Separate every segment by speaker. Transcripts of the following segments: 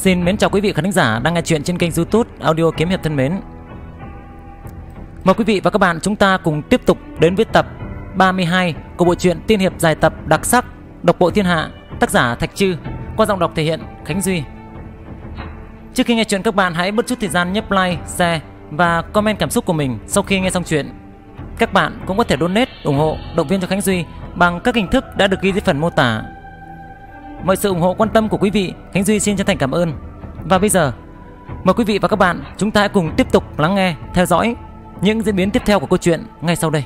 Speaker 1: Xin mến chào quý vị khán giả đang nghe chuyện trên kênh youtube Audio Kiếm Hiệp thân mến Mời quý vị và các bạn chúng ta cùng tiếp tục đến với tập 32 của bộ truyện Tiên Hiệp dài tập đặc sắc Độc Bộ Thiên Hạ tác giả Thạch Trư qua giọng đọc thể hiện Khánh Duy Trước khi nghe chuyện các bạn hãy bớt chút thời gian nhấp like, share và comment cảm xúc của mình sau khi nghe xong chuyện Các bạn cũng có thể donate, ủng hộ, động viên cho Khánh Duy bằng các hình thức đã được ghi dưới phần mô tả Mọi sự ủng hộ quan tâm của quý vị, Khánh Duy xin chân thành cảm ơn. Và bây giờ, mời quý vị và các bạn chúng ta hãy cùng tiếp tục lắng nghe, theo dõi những diễn biến tiếp theo của câu chuyện ngay sau đây.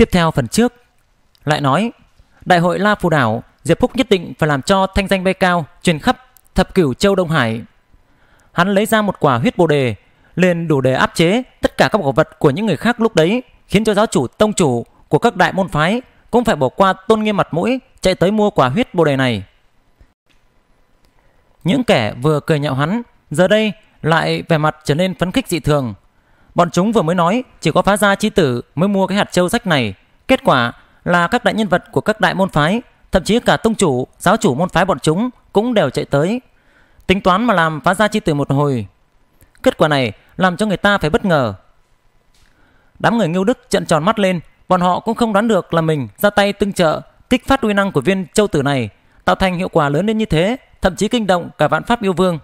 Speaker 1: Tiếp theo phần trước, lại nói Đại hội La Phù Đảo, Diệp Phúc nhất định phải làm cho thanh danh bay cao truyền khắp thập cửu châu Đông Hải. Hắn lấy ra một quả huyết bồ đề, liền đủ để áp chế tất cả các bảo vật của những người khác lúc đấy, khiến cho giáo chủ tông chủ của các đại môn phái cũng phải bỏ qua tôn nghiêm mặt mũi chạy tới mua quả huyết bồ đề này. Những kẻ vừa cười nhạo hắn, giờ đây lại vẻ mặt trở nên phấn khích dị thường, Bọn chúng vừa mới nói chỉ có phá gia chi tử mới mua cái hạt châu sách này. Kết quả là các đại nhân vật của các đại môn phái, thậm chí cả tông chủ, giáo chủ môn phái bọn chúng cũng đều chạy tới. Tính toán mà làm phá gia chi tử một hồi. Kết quả này làm cho người ta phải bất ngờ. Đám người Ngưu Đức trận tròn mắt lên, bọn họ cũng không đoán được là mình ra tay tương trợ, kích phát uy năng của viên châu tử này, tạo thành hiệu quả lớn đến như thế, thậm chí kinh động cả vạn pháp yêu vương.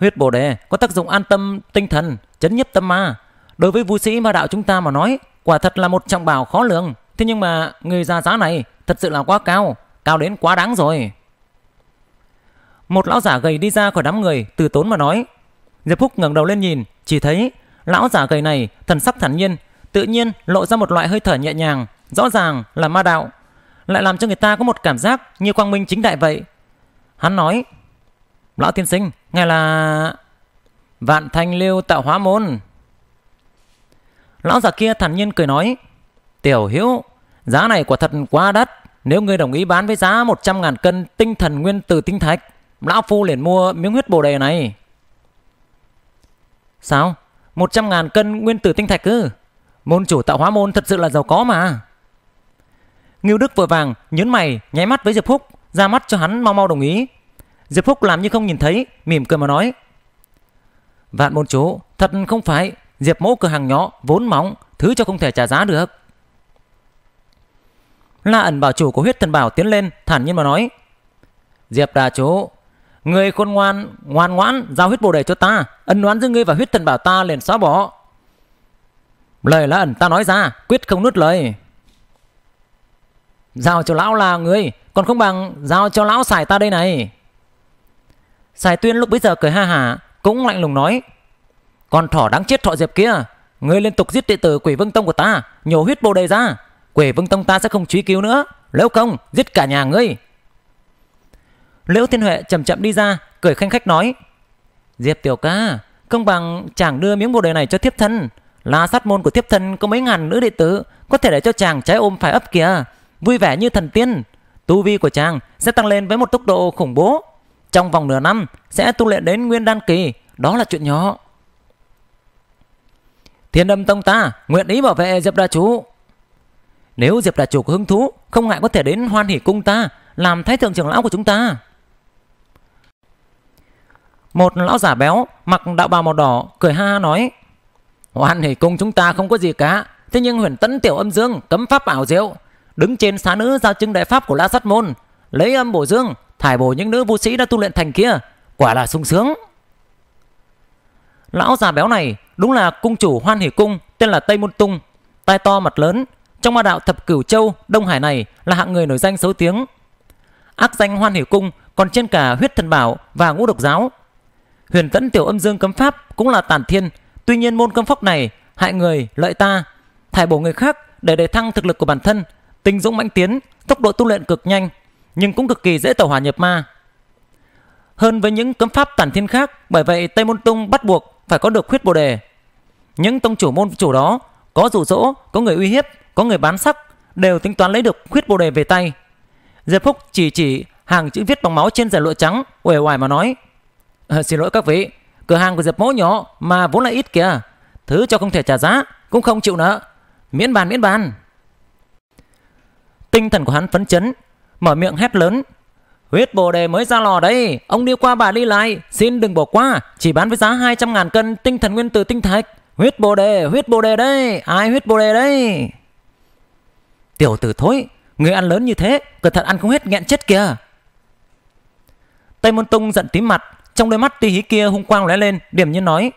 Speaker 1: Huyết Bồ Đề có tác dụng an tâm tinh thần, chấn nhiếp tâm ma. Đối với vũ sĩ ma đạo chúng ta mà nói, quả thật là một trọng bảo khó lường. Thế nhưng mà người già giá này thật sự là quá cao, cao đến quá đáng rồi. Một lão giả gầy đi ra khỏi đám người, từ tốn mà nói. Diệp Phúc ngẩng đầu lên nhìn, chỉ thấy lão giả gầy này thần sắc thản nhiên, tự nhiên lộ ra một loại hơi thở nhẹ nhàng, rõ ràng là ma đạo, lại làm cho người ta có một cảm giác như quang minh chính đại vậy. Hắn nói, Lão tiên sinh, ngài là... Vạn thanh lưu tạo hóa môn. Lão già kia thản nhiên cười nói. Tiểu hữu, giá này quả thật quá đắt. Nếu ngươi đồng ý bán với giá 100 ngàn cân tinh thần nguyên tử tinh thạch, Lão Phu liền mua miếng huyết bồ đề này. Sao? 100 ngàn cân nguyên tử tinh thạch ư? Môn chủ tạo hóa môn thật sự là giàu có mà. Ngưu Đức vội vàng, nhớn mày, nháy mắt với Diệp Phúc, ra mắt cho hắn mau mau đồng ý, Diệp Phúc làm như không nhìn thấy, mỉm cười mà nói. Vạn môn chủ, thật không phải, Diệp mẫu cửa hàng nhỏ, vốn móng, thứ cho không thể trả giá được. La ẩn bảo chủ của huyết thần bảo tiến lên, thản nhiên mà nói. Diệp đà chủ, người khôn ngoan, ngoan ngoãn, giao huyết bồ đề cho ta, ân oán giữa ngươi và huyết thần bảo ta liền xóa bỏ. Lời la ẩn ta nói ra, quyết không nuốt lời. Giao cho lão là người, còn không bằng giao cho lão xài ta đây này. Sài Tuyên lúc bấy giờ cười ha hà cũng lạnh lùng nói. Con thỏ đáng chết thọ diệp kia, ngươi liên tục giết đệ tử quỷ vương tông của ta, nhổ huyết bồ đề ra. Quỷ vương tông ta sẽ không truy cứu nữa, nếu không giết cả nhà ngươi. Liễu Thiên Huệ chậm chậm đi ra, cười khanh khách nói. Diệp tiểu ca, công bằng chàng đưa miếng bồ đề này cho thiếp thân. Là sát môn của thiếp thân có mấy ngàn nữ đệ tử, có thể để cho chàng trái ôm phải ấp kìa, vui vẻ như thần tiên. Tu vi của chàng sẽ tăng lên với một tốc độ khủng bố trong vòng nửa năm sẽ tu luyện đến nguyên đan kỳ, đó là chuyện nhỏ. Thiên âm tông ta nguyện ý bảo vệ Diệp Đà Chủ. Nếu Diệp Đà Chủ có hứng thú, không ngại có thể đến hoan hỷ cung ta, làm thái thượng trưởng lão của chúng ta. Một lão giả béo, mặc đạo bào màu đỏ, cười ha ha nói. Hoan hỷ cung chúng ta không có gì cả, thế nhưng huyền tấn tiểu âm dương cấm pháp ảo diệu. Đứng trên xá nữ giao chứng đại pháp của La Sát Môn, lấy âm bổ dương, thải bổ những nữ vũ sĩ đã tu luyện thành kia, quả là sung sướng. Lão già béo này đúng là cung chủ Hoan Hỷ Cung, tên là Tây Môn Tung, tai to mặt lớn, trong ma đạo thập cửu châu Đông Hải này là hạng người nổi danh xấu tiếng. Ác danh Hoan Hỷ Cung còn trên cả huyết thần bảo và ngũ độc giáo. Huyền tẫn tiểu âm dương cấm pháp cũng là tản thiên, tuy nhiên môn cấm pháp này hại người, lợi ta, thải bổ người khác để đề thăng thực lực của bản thân, tinh dũng mãnh tiến, tốc độ tu luyện cực nhanh, nhưng cũng cực kỳ dễ tẩu hỏa nhập ma. Hơn với những cấm pháp tản thiên khác, bởi vậy Tây Môn Tung bắt buộc phải có được khuyết bồ đề. Những tông chủ môn chủ đó có rủ rỗ, có người uy hiếp, có người bán sắc đều tính toán lấy được khuyết bồ đề về tay. Diệp Phúc chỉ chỉ hàng chữ viết bằng máu trên giải lụa trắng, uể oải mà nói: à, "Xin lỗi các vị, cửa hàng của Diệp Mỗ nhỏ mà vốn là ít kìa, thứ cho không thể trả giá cũng không chịu nợ, miễn bàn miễn bàn." Tinh thần của hắn phấn chấn, mở miệng hét lớn. Huyết bồ đề mới ra lò đây ông đi qua bà đi lại, xin đừng bỏ qua, chỉ bán với giá 200 ngàn cân tinh thần nguyên từ tinh thạch. Huyết bồ đề, huyết bồ đề đây ai huyết bồ đề đây Tiểu tử thối, người ăn lớn như thế, cẩn thận ăn không hết nghẹn chết kìa. Tây Môn Tung giận tím mặt, trong đôi mắt tuy hí kia hung quang lóe lên, điểm như nói.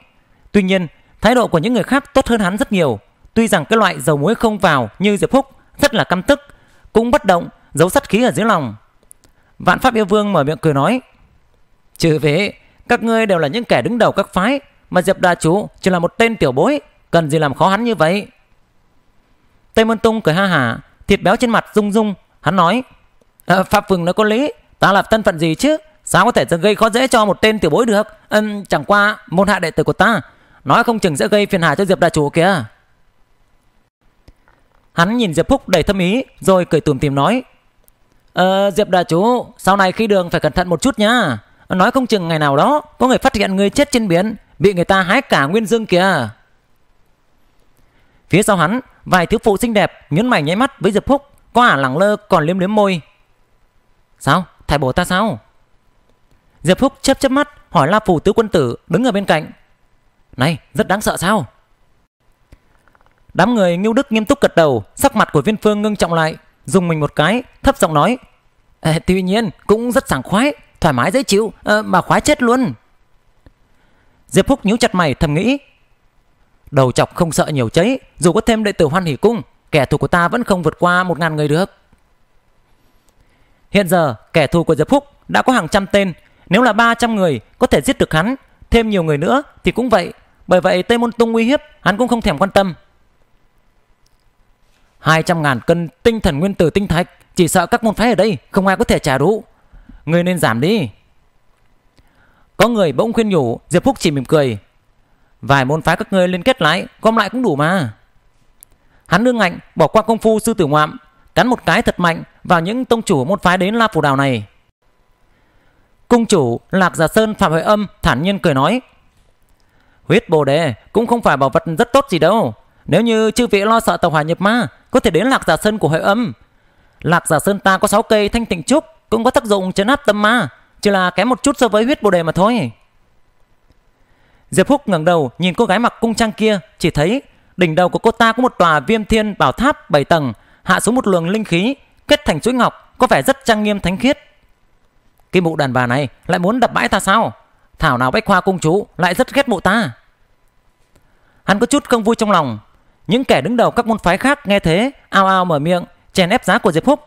Speaker 1: Tuy nhiên, thái độ của những người khác tốt hơn hắn rất nhiều. Tuy rằng cái loại dầu muối không vào như Diệp Phúc rất là căm tức, cũng bất động giấu sắt khí ở dưới lòng vạn pháp yêu vương mở miệng cười nói trừ vế các ngươi đều là những kẻ đứng đầu các phái mà diệp đa chú chỉ là một tên tiểu bối cần gì làm khó hắn như vậy tây môn tung cười ha hả thịt béo trên mặt rung rung hắn nói à, pháp vương nói có lý ta là thân phận gì chứ sao có thể gây khó dễ cho một tên tiểu bối được à, chẳng qua môn hạ đệ tử của ta nói không chừng sẽ gây phiền hà cho diệp đa chủ kìa hắn nhìn diệp phúc đầy thâm ý rồi cười tùm tìm nói Ờ, Diệp đà chú, sau này khi đường phải cẩn thận một chút nhá. Nói không chừng ngày nào đó có người phát hiện người chết trên biển, bị người ta hái cả nguyên dương kìa. Phía sau hắn, vài thiếu phụ xinh đẹp nhấn mày nháy mắt với Diệp Phúc, có ả lẳng lơ còn liếm liếm môi. Sao? Thải bổ ta sao? Diệp Phúc chớp chớp mắt hỏi La Phủ Tứ Quân Tử đứng ở bên cạnh. Này, rất đáng sợ sao? Đám người Ngưu Đức nghiêm túc gật đầu, sắc mặt của Viên Phương ngưng trọng lại, dùng mình một cái, thấp giọng nói. À, tuy nhiên cũng rất sảng khoái, thoải mái dễ chịu, à, mà khoái chết luôn. Diệp Phúc nhíu chặt mày thầm nghĩ. Đầu chọc không sợ nhiều cháy, dù có thêm đệ tử hoan hỉ cung, kẻ thù của ta vẫn không vượt qua một ngàn người được. Hiện giờ, kẻ thù của Diệp Phúc đã có hàng trăm tên. Nếu là 300 người, có thể giết được hắn. Thêm nhiều người nữa thì cũng vậy. Bởi vậy Tây Môn Tung uy hiếp, hắn cũng không thèm quan tâm. 200 ngàn cân tinh thần nguyên tử tinh thạch Chỉ sợ các môn phái ở đây không ai có thể trả đủ Người nên giảm đi Có người bỗng khuyên nhủ Diệp Phúc chỉ mỉm cười Vài môn phái các ngươi liên kết lại Gom lại cũng đủ mà Hắn nương ngạnh bỏ qua công phu sư tử ngoạm Cắn một cái thật mạnh vào những tông chủ môn phái đến La Phủ Đào này Cung chủ Lạc Già Sơn Phạm Huệ Âm thản nhiên cười nói Huyết bồ đề cũng không phải bảo vật rất tốt gì đâu Nếu như chư vị lo sợ tàu hỏa nhập ma có thể đến lạc giả sơn của hệ âm lạc giả sơn ta có 6 cây thanh tịnh trúc cũng có tác dụng chấn áp tâm ma chỉ là kém một chút so với huyết bồ đề mà thôi diệp phúc ngẩng đầu nhìn cô gái mặc cung trang kia chỉ thấy đỉnh đầu của cô ta có một tòa viêm thiên bảo tháp 7 tầng hạ xuống một luồng linh khí kết thành chuỗi ngọc có vẻ rất trang nghiêm thánh khiết cái mụ đàn bà này lại muốn đập bãi ta sao thảo nào bách khoa cung chú lại rất ghét mụ ta hắn có chút không vui trong lòng những kẻ đứng đầu các môn phái khác nghe thế, ao ao mở miệng, chèn ép giá của Diệp Phúc.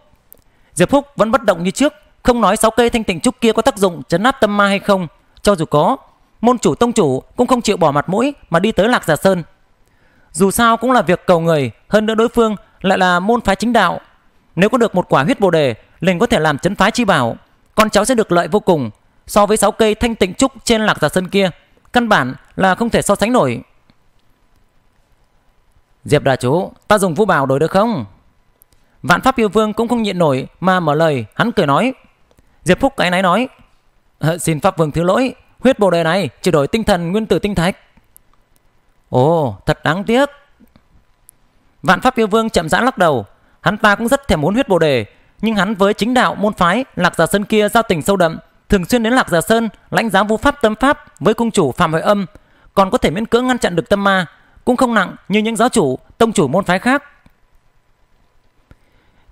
Speaker 1: Diệp Phúc vẫn bất động như trước, không nói sáu cây thanh tịnh trúc kia có tác dụng chấn áp tâm ma hay không, cho dù có, môn chủ tông chủ cũng không chịu bỏ mặt mũi mà đi tới Lạc Giả Sơn. Dù sao cũng là việc cầu người, hơn nữa đối phương lại là môn phái chính đạo. Nếu có được một quả huyết bồ đề, liền có thể làm chấn phái chi bảo, con cháu sẽ được lợi vô cùng so với sáu cây thanh tịnh trúc trên Lạc Giả Sơn kia, căn bản là không thể so sánh nổi. Diệp đại chú, ta dùng vũ bảo đổi được không? Vạn pháp yêu vương cũng không nhịn nổi mà mở lời, hắn cười nói. Diệp Phúc cái náy nói, xin pháp vương thứ lỗi, huyết bồ đề này chỉ đổi tinh thần nguyên tử tinh thạch. Ồ, thật đáng tiếc. Vạn pháp yêu vương chậm rãi lắc đầu, hắn ta cũng rất thèm muốn huyết bồ đề, nhưng hắn với chính đạo môn phái lạc giả sơn kia giao tình sâu đậm, thường xuyên đến lạc giả sơn lãnh giáo vũ pháp tâm pháp với cung chủ phạm hội âm, còn có thể miễn cưỡng ngăn chặn được tâm ma cũng không nặng như những giáo chủ, tông chủ môn phái khác.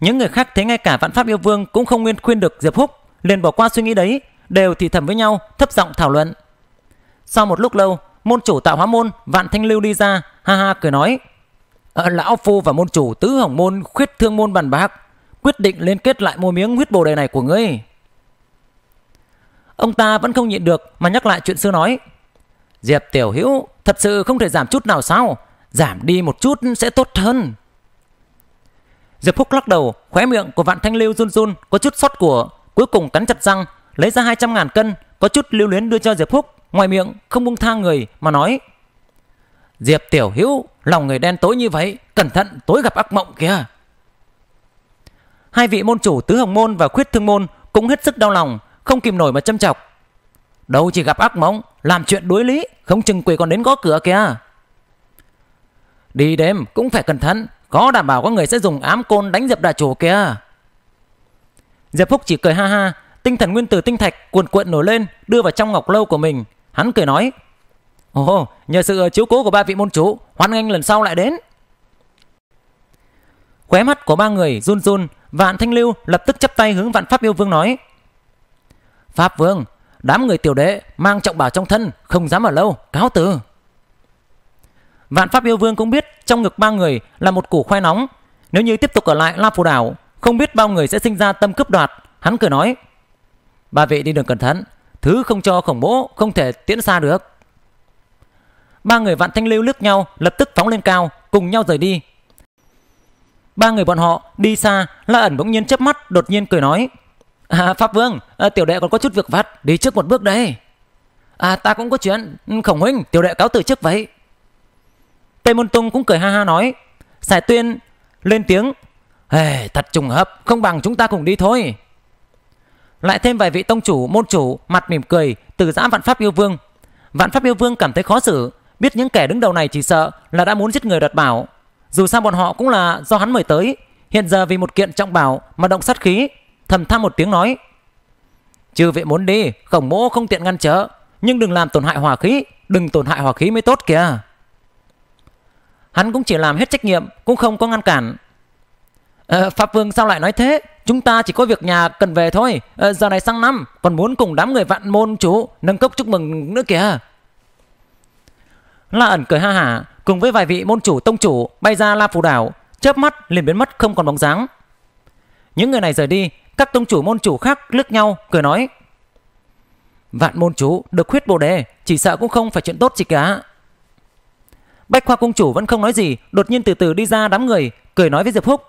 Speaker 1: Những người khác thấy ngay cả vạn pháp yêu vương cũng không nguyên khuyên được Diệp Húc, liền bỏ qua suy nghĩ đấy, đều thì thầm với nhau, thấp giọng thảo luận. Sau một lúc lâu, môn chủ tạo hóa môn, vạn thanh lưu đi ra, ha ha cười nói. À, lão phu và môn chủ tứ hỏng môn khuyết thương môn bàn bạc, quyết định liên kết lại mua miếng huyết bồ đề này của ngươi. Ông ta vẫn không nhịn được mà nhắc lại chuyện xưa nói. Diệp Tiểu Hữu thật sự không thể giảm chút nào sao? Giảm đi một chút sẽ tốt hơn. Diệp Phúc lắc đầu, khóe miệng của Vạn Thanh Lưu run run, có chút sót của, cuối cùng cắn chặt răng, lấy ra 200 ngàn cân, có chút lưu luyến đưa cho Diệp Phúc, ngoài miệng không buông tha người mà nói. Diệp Tiểu Hữu lòng người đen tối như vậy, cẩn thận tối gặp ác mộng kìa. Hai vị môn chủ Tứ Hồng Môn và Khuyết Thương Môn cũng hết sức đau lòng, không kìm nổi mà châm chọc. Đâu chỉ gặp ác mộng, làm chuyện đối lý Không chừng quỷ còn đến gõ cửa kìa Đi đêm cũng phải cẩn thận Có đảm bảo có người sẽ dùng ám côn đánh Diệp Đà Chủ kìa Diệp Phúc chỉ cười ha ha Tinh thần nguyên tử tinh thạch cuồn cuộn nổi lên Đưa vào trong ngọc lâu của mình Hắn cười nói Ồ nhờ sự chiếu cố của ba vị môn chủ Hoan nghênh lần sau lại đến Khóe mắt của ba người run run Vạn Thanh Lưu lập tức chắp tay hướng Vạn Pháp Yêu Vương nói Pháp Vương Đám người tiểu đệ mang trọng bảo trong thân Không dám ở lâu cáo từ Vạn pháp yêu vương cũng biết Trong ngực ba người là một củ khoai nóng Nếu như tiếp tục ở lại La Phù Đảo Không biết bao người sẽ sinh ra tâm cướp đoạt Hắn cười nói Ba vị đi đường cẩn thận Thứ không cho khổng bố không thể tiễn xa được Ba người vạn thanh lưu lướt nhau Lập tức phóng lên cao Cùng nhau rời đi Ba người bọn họ đi xa La ẩn bỗng nhiên chớp mắt đột nhiên cười nói À, Pháp Vương, à, tiểu đệ còn có chút việc vặt, đi trước một bước đây. À, ta cũng có chuyện, ừ, khổng huynh, tiểu đệ cáo từ trước vậy. Tây Môn Tung cũng cười ha ha nói. Sải Tuyên lên tiếng. Hey, thật trùng hợp, không bằng chúng ta cùng đi thôi. Lại thêm vài vị tông chủ, môn chủ, mặt mỉm cười, từ giã vạn pháp yêu vương. Vạn pháp yêu vương cảm thấy khó xử, biết những kẻ đứng đầu này chỉ sợ là đã muốn giết người đoạt bảo. Dù sao bọn họ cũng là do hắn mời tới, hiện giờ vì một kiện trọng bảo mà động sát khí thầm than một tiếng nói Chư vị muốn đi Khổng mỗ không tiện ngăn trở Nhưng đừng làm tổn hại hòa khí Đừng tổn hại hòa khí mới tốt kìa Hắn cũng chỉ làm hết trách nhiệm Cũng không có ngăn cản à, Pháp Vương sao lại nói thế Chúng ta chỉ có việc nhà cần về thôi à, Giờ này sang năm Còn muốn cùng đám người vạn môn chủ Nâng cốc chúc mừng nữa kìa La ẩn cười ha hả Cùng với vài vị môn chủ tông chủ Bay ra La Phù Đảo Chớp mắt liền biến mất không còn bóng dáng Những người này rời đi các tông chủ môn chủ khác lướt nhau cười nói Vạn môn chủ được huyết bồ đề Chỉ sợ cũng không phải chuyện tốt gì cả Bách khoa công chủ vẫn không nói gì Đột nhiên từ từ đi ra đám người Cười nói với Diệp Húc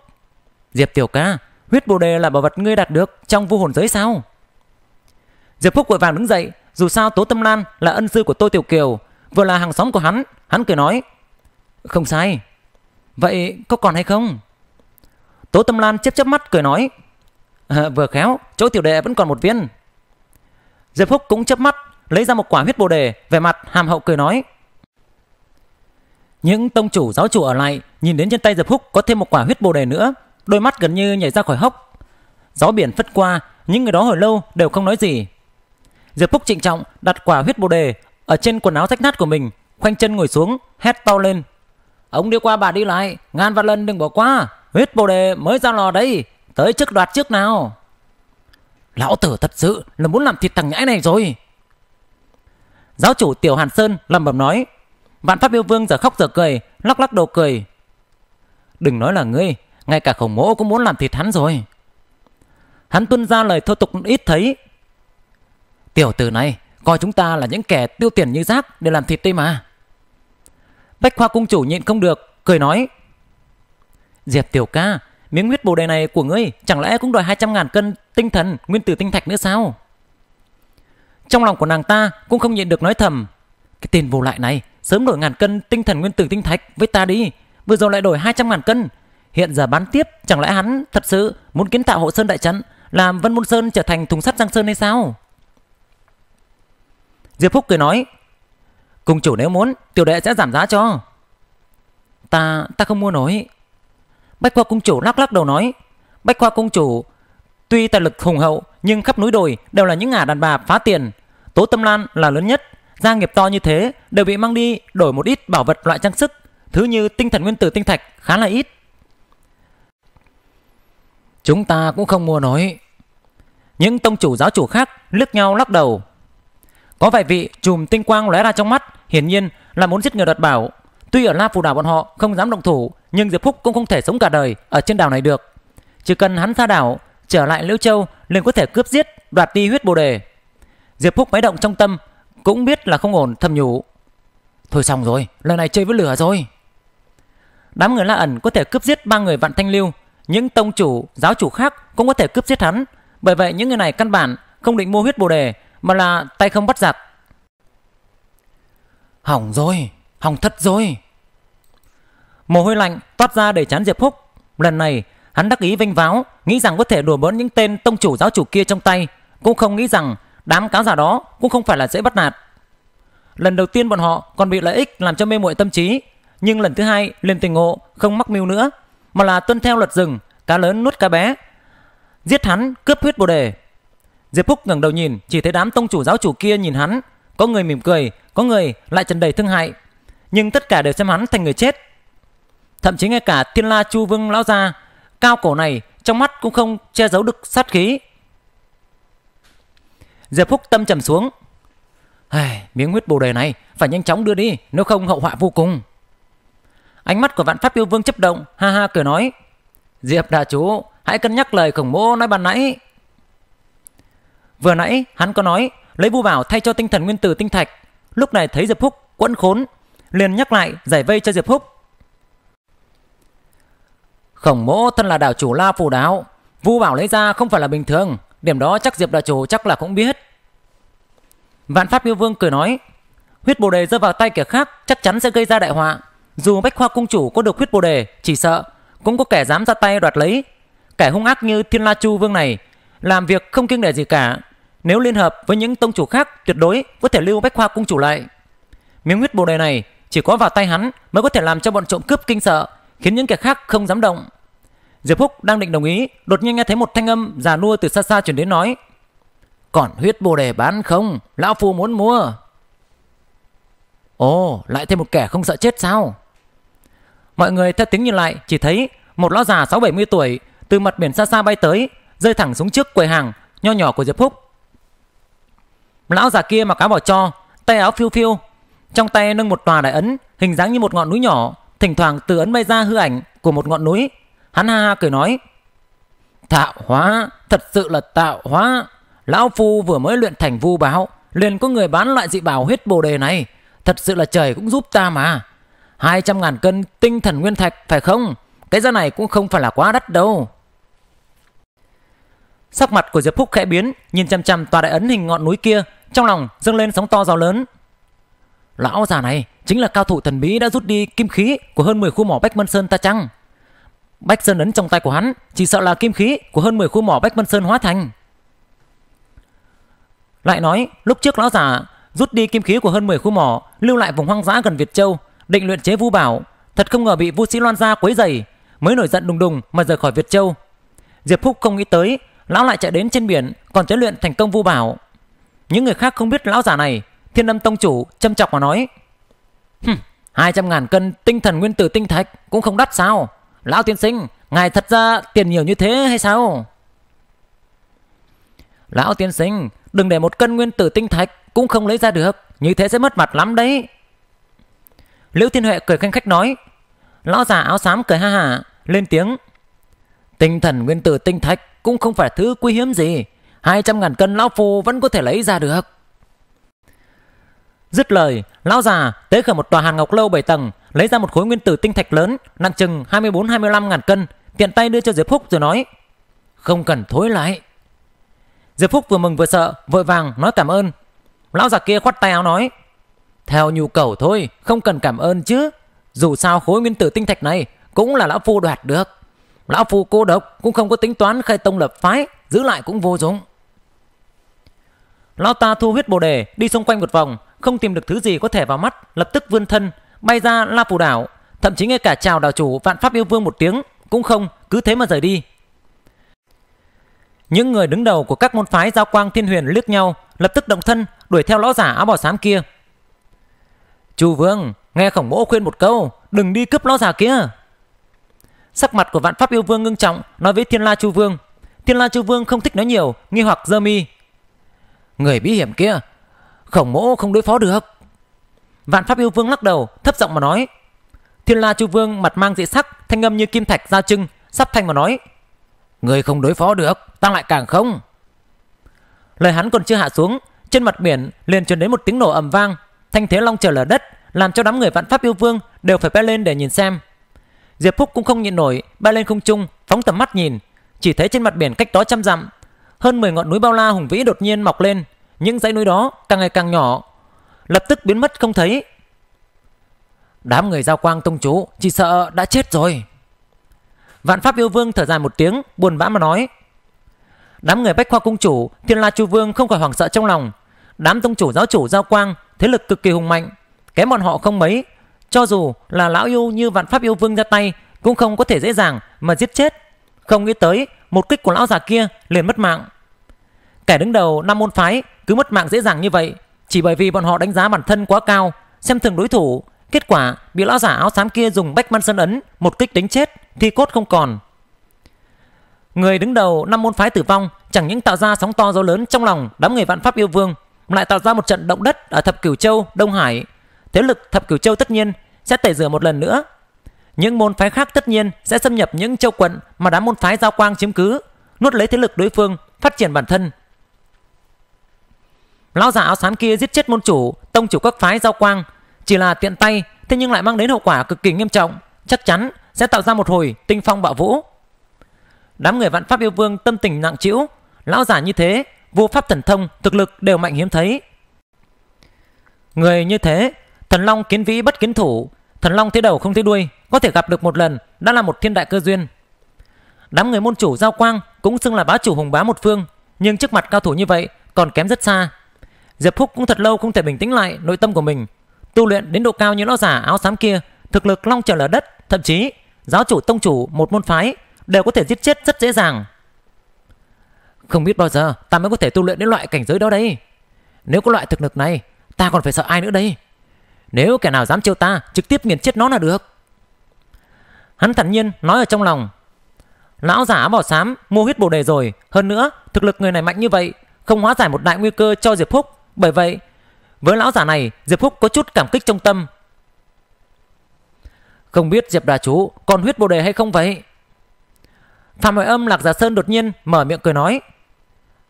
Speaker 1: Diệp tiểu ca Huyết bồ đề là bảo vật ngươi đạt được Trong vu hồn giới sao Diệp Húc vội vàng đứng dậy Dù sao Tố Tâm Lan là ân sư của tôi Tiểu Kiều Vừa là hàng xóm của hắn Hắn cười nói Không sai Vậy có còn hay không Tố Tâm Lan chớp chớp mắt cười nói Ờ, vừa khéo, chỗ tiểu đệ vẫn còn một viên. Diệp Phúc cũng chớp mắt, lấy ra một quả huyết bồ đề, về mặt hàm hậu cười nói. Những tông chủ giáo chủ ở lại, nhìn đến trên tay Diệp Phúc có thêm một quả huyết bồ đề nữa, đôi mắt gần như nhảy ra khỏi hốc. Gió biển phất qua, những người đó hồi lâu đều không nói gì. Diệp Phúc trịnh trọng đặt quả huyết bồ đề ở trên quần áo rách nát của mình, khoanh chân ngồi xuống, hét to lên. Ông đi qua bà đi lại, ngàn vạn lần đừng bỏ qua, huyết bồ đề mới ra lò đấy, Tới trước đoạt trước nào Lão tử thật sự là muốn làm thịt thằng nhãi này rồi Giáo chủ Tiểu Hàn Sơn lầm bầm nói Vạn Pháp Yêu Vương giờ khóc giờ cười Lắc lắc đầu cười Đừng nói là ngươi Ngay cả khổng mỗ cũng muốn làm thịt hắn rồi Hắn tuân ra lời thô tục ít thấy Tiểu tử này Coi chúng ta là những kẻ tiêu tiền như rác Để làm thịt đây mà Bách Khoa Cung Chủ nhịn không được Cười nói Diệp Tiểu ca miếng huyết bồ đề này của ngươi chẳng lẽ cũng đòi 200 ngàn cân tinh thần nguyên tử tinh thạch nữa sao? Trong lòng của nàng ta cũng không nhịn được nói thầm. Cái tiền vô lại này, sớm đổi ngàn cân tinh thần nguyên tử tinh thạch với ta đi. Vừa rồi lại đổi 200 ngàn cân. Hiện giờ bán tiếp, chẳng lẽ hắn thật sự muốn kiến tạo hộ sơn đại trận, làm Vân Môn Sơn trở thành thùng sắt giang sơn hay sao? Diệp Phúc cười nói, cùng chủ nếu muốn, tiểu đệ sẽ giảm giá cho. Ta, ta không mua nổi, Bách Khoa Cung Chủ lắc lắc đầu nói Bách Khoa Cung Chủ Tuy tài lực hùng hậu nhưng khắp núi đồi đều là những ngả đàn bà phá tiền Tố Tâm Lan là lớn nhất Gia nghiệp to như thế đều bị mang đi đổi một ít bảo vật loại trang sức Thứ như tinh thần nguyên tử tinh thạch khá là ít Chúng ta cũng không mua nói Những tông chủ giáo chủ khác lướt nhau lắc đầu Có vài vị chùm tinh quang lóe ra trong mắt Hiển nhiên là muốn giết người đoạt bảo Tuy ở La Phù Đảo bọn họ không dám động thủ nhưng Diệp Phúc cũng không thể sống cả đời ở trên đảo này được. Chỉ cần hắn ra đảo, trở lại Liễu Châu liền có thể cướp giết, đoạt đi huyết bồ đề. Diệp Phúc máy động trong tâm, cũng biết là không ổn thầm nhủ. Thôi xong rồi, lần này chơi với lửa rồi. Đám người La ẩn có thể cướp giết ba người Vạn Thanh Lưu, những tông chủ, giáo chủ khác cũng có thể cướp giết hắn. Bởi vậy những người này căn bản không định mua huyết bồ đề mà là tay không bắt giặc. Hỏng rồi, hỏng thất rồi. Mồ hôi lạnh toát ra đầy chán Diệp Húc. Lần này, hắn đắc ý vinh váo, nghĩ rằng có thể đùa bỡn những tên tông chủ giáo chủ kia trong tay, cũng không nghĩ rằng đám cáo giả đó cũng không phải là dễ bắt nạt. Lần đầu tiên bọn họ còn bị lợi ích làm cho mê muội tâm trí, nhưng lần thứ hai liền tình ngộ, không mắc mưu nữa, mà là tuân theo luật rừng, cá lớn nuốt cá bé. Giết hắn, cướp huyết Bồ đề. Diệp Phúc ngẩng đầu nhìn, chỉ thấy đám tông chủ giáo chủ kia nhìn hắn, có người mỉm cười, có người lại trần đầy thương hại, nhưng tất cả đều xem hắn thành người chết thậm chí ngay cả Thiên La Chu Vương lão gia cao cổ này trong mắt cũng không che giấu được sát khí. Diệp Phúc tâm trầm xuống. Hây, miếng huyết bồ đề này phải nhanh chóng đưa đi, nếu không hậu họa vô cùng. Ánh mắt của Vạn Pháp Yêu Vương chấp động, ha ha cười nói: "Diệp đại chú, hãy cân nhắc lời khổng mô nói ban nãy." Vừa nãy hắn có nói lấy vu bảo thay cho tinh thần nguyên tử tinh thạch, lúc này thấy Diệp Phúc quẫn khốn, liền nhắc lại giải vây cho Diệp Phúc. Khổng mỗ thân là đảo chủ La Phù Đáo, Vu Bảo lấy ra không phải là bình thường, điểm đó chắc Diệp đảo chủ chắc là cũng biết. Vạn Pháp Yêu Vương cười nói, huyết bồ đề rơi vào tay kẻ khác chắc chắn sẽ gây ra đại họa. Dù Bách Khoa Cung Chủ có được huyết bồ đề, chỉ sợ cũng có kẻ dám ra tay đoạt lấy. Kẻ hung ác như Thiên La Chu Vương này, làm việc không kiêng nể gì cả. Nếu liên hợp với những tông chủ khác, tuyệt đối có thể lưu Bách Khoa Cung Chủ lại. Miếng huyết bồ đề này chỉ có vào tay hắn mới có thể làm cho bọn trộm cướp kinh sợ, khiến những kẻ khác không dám động. Diệp Húc đang định đồng ý, đột nhiên nghe thấy một thanh âm già nua từ xa xa truyền đến nói: "Còn huyết bồ đề bán không? Lão phu muốn mua." Ồ, lại thêm một kẻ không sợ chết sao? Mọi người theo tiếng nhìn lại, chỉ thấy một lão già 6-70 tuổi từ mặt biển xa xa bay tới, rơi thẳng xuống trước quầy hàng nho nhỏ của Diệp Húc. Lão già kia mặc áo bỏ cho, tay áo phiêu phiêu, trong tay nâng một tòa đại ấn hình dáng như một ngọn núi nhỏ, thỉnh thoảng từ ấn bay ra hư ảnh của một ngọn núi Hắn ha ha cười nói Tạo hóa Thật sự là tạo hóa Lão Phu vừa mới luyện thành vu báo Liền có người bán loại dị bảo huyết bồ đề này Thật sự là trời cũng giúp ta mà 200 ngàn cân tinh thần nguyên thạch phải không Cái giá này cũng không phải là quá đắt đâu Sắc mặt của Diệp Phúc khẽ biến Nhìn chăm chăm tòa đại ấn hình ngọn núi kia Trong lòng dâng lên sóng to gió lớn Lão già này chính là cao thủ thần bí đã rút đi kim khí của hơn 10 khu mỏ Bách Mân Sơn ta chăng? Bách Sơn ấn trong tay của hắn chỉ sợ là kim khí của hơn 10 khu mỏ Bách Vân Sơn hóa thành. Lại nói, lúc trước lão giả rút đi kim khí của hơn 10 khu mỏ, lưu lại vùng hoang dã gần Việt Châu, định luyện chế vu bảo, thật không ngờ bị Vu Sĩ Loan gia quấy rầy, mới nổi giận đùng đùng mà rời khỏi Việt Châu. Diệp Phúc không nghĩ tới, lão lại chạy đến trên biển, còn chế luyện thành công vu bảo. Những người khác không biết lão giả này, Thiên Âm tông chủ châm chọc mà nói: "Hai trăm ngàn cân tinh thần nguyên tử tinh thạch cũng không đắt sao? Lão tiên sinh, ngài thật ra tiền nhiều như thế hay sao? Lão tiên sinh, đừng để một cân nguyên tử tinh thạch cũng không lấy ra được, như thế sẽ mất mặt lắm đấy. Liễu Thiên Huệ cười khanh khách nói, lão già áo xám cười ha ha, lên tiếng. Tinh thần nguyên tử tinh thạch cũng không phải thứ quý hiếm gì, 200 ngàn cân lão phu vẫn có thể lấy ra được. Dứt lời, lão già tế khởi một tòa hàn ngọc lâu 7 tầng, lấy ra một khối nguyên tử tinh thạch lớn, nặng chừng 24-25 ngàn cân, tiện tay đưa cho Diệp Phúc rồi nói Không cần thối lại. Diệp Phúc vừa mừng vừa sợ, vội vàng nói cảm ơn. Lão già kia khoát tay áo nói Theo nhu cầu thôi, không cần cảm ơn chứ. Dù sao khối nguyên tử tinh thạch này cũng là lão phu đoạt được. Lão phu cô độc cũng không có tính toán khai tông lập phái, giữ lại cũng vô dụng. Lão ta thu huyết bồ đề, đi xung quanh một vòng, không tìm được thứ gì có thể vào mắt, lập tức vươn thân, bay ra La Phù Đảo, thậm chí ngay cả chào đảo chủ Vạn Pháp Yêu Vương một tiếng cũng không, cứ thế mà rời đi. Những người đứng đầu của các môn phái Giao Quang Thiên Huyền liếc nhau, lập tức động thân đuổi theo lão giả áo bào xám kia. Chu Vương, nghe khổng mỗ khuyên một câu, đừng đi cướp lão giả kia. Sắc mặt của Vạn Pháp Yêu Vương ngưng trọng nói với Thiên La Chu Vương. Thiên La Chu Vương không thích nói nhiều, nghi hoặc dơ mi. Người bí hiểm kia, khổng mỗ không đối phó được. Vạn Pháp Yêu Vương lắc đầu, thấp giọng mà nói. Thiên La Chu Vương mặt mang dị sắc, thanh âm như kim thạch giao trưng, sắp thanh mà nói. Người không đối phó được, ta lại càng không. Lời hắn còn chưa hạ xuống, trên mặt biển liền truyền đến một tiếng nổ ầm vang, thanh thế long trời lở đất, làm cho đám người Vạn Pháp Yêu Vương đều phải bay lên để nhìn xem. Diệp Phúc cũng không nhịn nổi, bay lên không trung, phóng tầm mắt nhìn, chỉ thấy trên mặt biển cách đó trăm dặm, hơn 10 ngọn núi bao la hùng vĩ đột nhiên mọc lên, những dãy núi đó càng ngày càng nhỏ, lập tức biến mất không thấy. Đám người giao quang tông chú chỉ sợ đã chết rồi. Vạn Pháp Yêu Vương thở dài một tiếng, buồn bã mà nói. Đám người Bách Khoa Cung Chủ, Thiên La Chu Vương không khỏi hoảng sợ trong lòng. Đám tông chủ giáo chủ giao quang, thế lực cực kỳ hùng mạnh, kém bọn họ không mấy. Cho dù là lão yêu như Vạn Pháp Yêu Vương ra tay, cũng không có thể dễ dàng mà giết chết. Không nghĩ tới, một kích của lão già kia liền mất mạng. Kẻ đứng đầu năm môn phái cứ mất mạng dễ dàng như vậy, chỉ bởi vì bọn họ đánh giá bản thân quá cao, xem thường đối thủ, kết quả bị lão giả áo xám kia dùng bách man sơn ấn một kích đánh chết, thi cốt không còn. Người đứng đầu năm môn phái tử vong chẳng những tạo ra sóng to gió lớn trong lòng đám người vạn pháp yêu vương, lại tạo ra một trận động đất ở thập cửu châu, Đông Hải. Thế lực thập cửu châu tất nhiên sẽ tẩy rửa một lần nữa. Những môn phái khác tất nhiên sẽ xâm nhập những châu quận mà đám môn phái giao quang chiếm cứ, nuốt lấy thế lực đối phương, phát triển bản thân. Lão giả áo xám kia giết chết môn chủ, tông chủ các phái giao quang, chỉ là tiện tay, thế nhưng lại mang đến hậu quả cực kỳ nghiêm trọng, chắc chắn sẽ tạo ra một hồi tinh phong bạo vũ. Đám người vạn pháp yêu vương tâm tình nặng trĩu, lão giả như thế, vô pháp thần thông, thực lực đều mạnh hiếm thấy. Người như thế, thần long kiến vĩ bất kiến thủ, thần long thế đầu không thấy đuôi, có thể gặp được một lần đã là một thiên đại cơ duyên. Đám người môn chủ giao quang cũng xưng là bá chủ hùng bá một phương, nhưng trước mặt cao thủ như vậy còn kém rất xa. Diệp Phúc cũng thật lâu không thể bình tĩnh lại nội tâm của mình. Tu luyện đến độ cao như lão giả áo xám kia, thực lực long trời lở đất, thậm chí giáo chủ tông chủ một môn phái đều có thể giết chết rất dễ dàng. Không biết bao giờ ta mới có thể tu luyện đến loại cảnh giới đó đấy. Nếu có loại thực lực này, ta còn phải sợ ai nữa đây? Nếu kẻ nào dám trêu ta, trực tiếp nghiền chết nó là được. Hắn thản nhiên nói ở trong lòng. Lão giả bỏ xám, mua huyết bồ đề rồi. Hơn nữa, thực lực người này mạnh như vậy, không hóa giải một đại nguy cơ cho Diệp Phúc bởi vậy, với lão giả này, Diệp Phúc có chút cảm kích trong tâm. Không biết Diệp Đà Chú còn huyết bồ đề hay không vậy? Phạm Hoài Âm Lạc Giả Sơn đột nhiên mở miệng cười nói.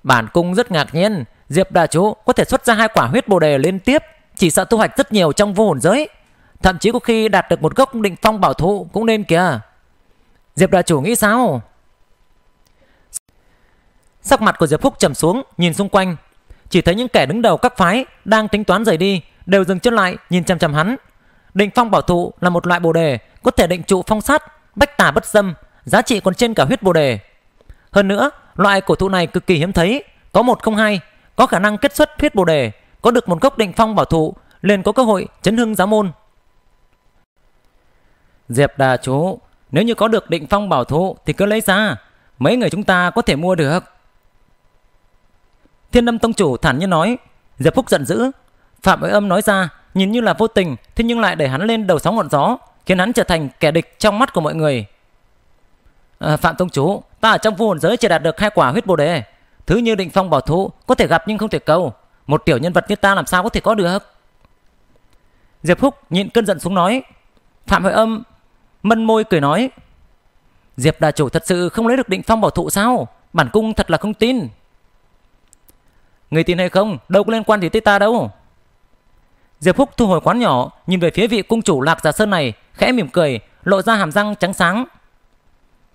Speaker 1: Bản cung rất ngạc nhiên, Diệp Đà Chú có thể xuất ra hai quả huyết bồ đề liên tiếp, chỉ sợ thu hoạch rất nhiều trong vô hồn giới. Thậm chí có khi đạt được một gốc định phong bảo thụ cũng nên kìa. Diệp Đà Chủ nghĩ sao? Sắc mặt của Diệp Phúc trầm xuống, nhìn xung quanh, chỉ thấy những kẻ đứng đầu các phái đang tính toán rời đi đều dừng chân lại nhìn chăm chăm hắn. Định phong bảo thụ là một loại bồ đề có thể định trụ phong sát, bách tà bất dâm, giá trị còn trên cả huyết bồ đề. Hơn nữa, loại cổ thụ này cực kỳ hiếm thấy, có một không hai, có khả năng kết xuất huyết bồ đề, có được một gốc định phong bảo thụ liền có cơ hội chấn hưng giáo môn. Diệp đà chú, nếu như có được định phong bảo thụ thì cứ lấy ra, mấy người chúng ta có thể mua được. Thiên Âm Tông chủ thản nhiên nói, Diệp Phúc giận dữ, Phạm Bối Âm nói ra, nhìn như là vô tình, thế nhưng lại để hắn lên đầu sóng ngọn gió, khiến hắn trở thành kẻ địch trong mắt của mọi người. À, Phạm Tông chủ, ta ở trong vu hồn giới chỉ đạt được hai quả huyết bồ đề, thứ như định phong bảo thụ có thể gặp nhưng không thể cầu, một tiểu nhân vật như ta làm sao có thể có được? Diệp Phúc nhịn cơn giận xuống nói, Phạm Bối Âm mân môi cười nói, Diệp đà chủ thật sự không lấy được định phong bảo thụ sao? Bản cung thật là không tin. Người tin hay không, đâu có liên quan gì tới ta đâu. Diệp Phúc thu hồi quán nhỏ, nhìn về phía vị cung chủ Lạc Giả Sơn này, khẽ mỉm cười, lộ ra hàm răng trắng sáng.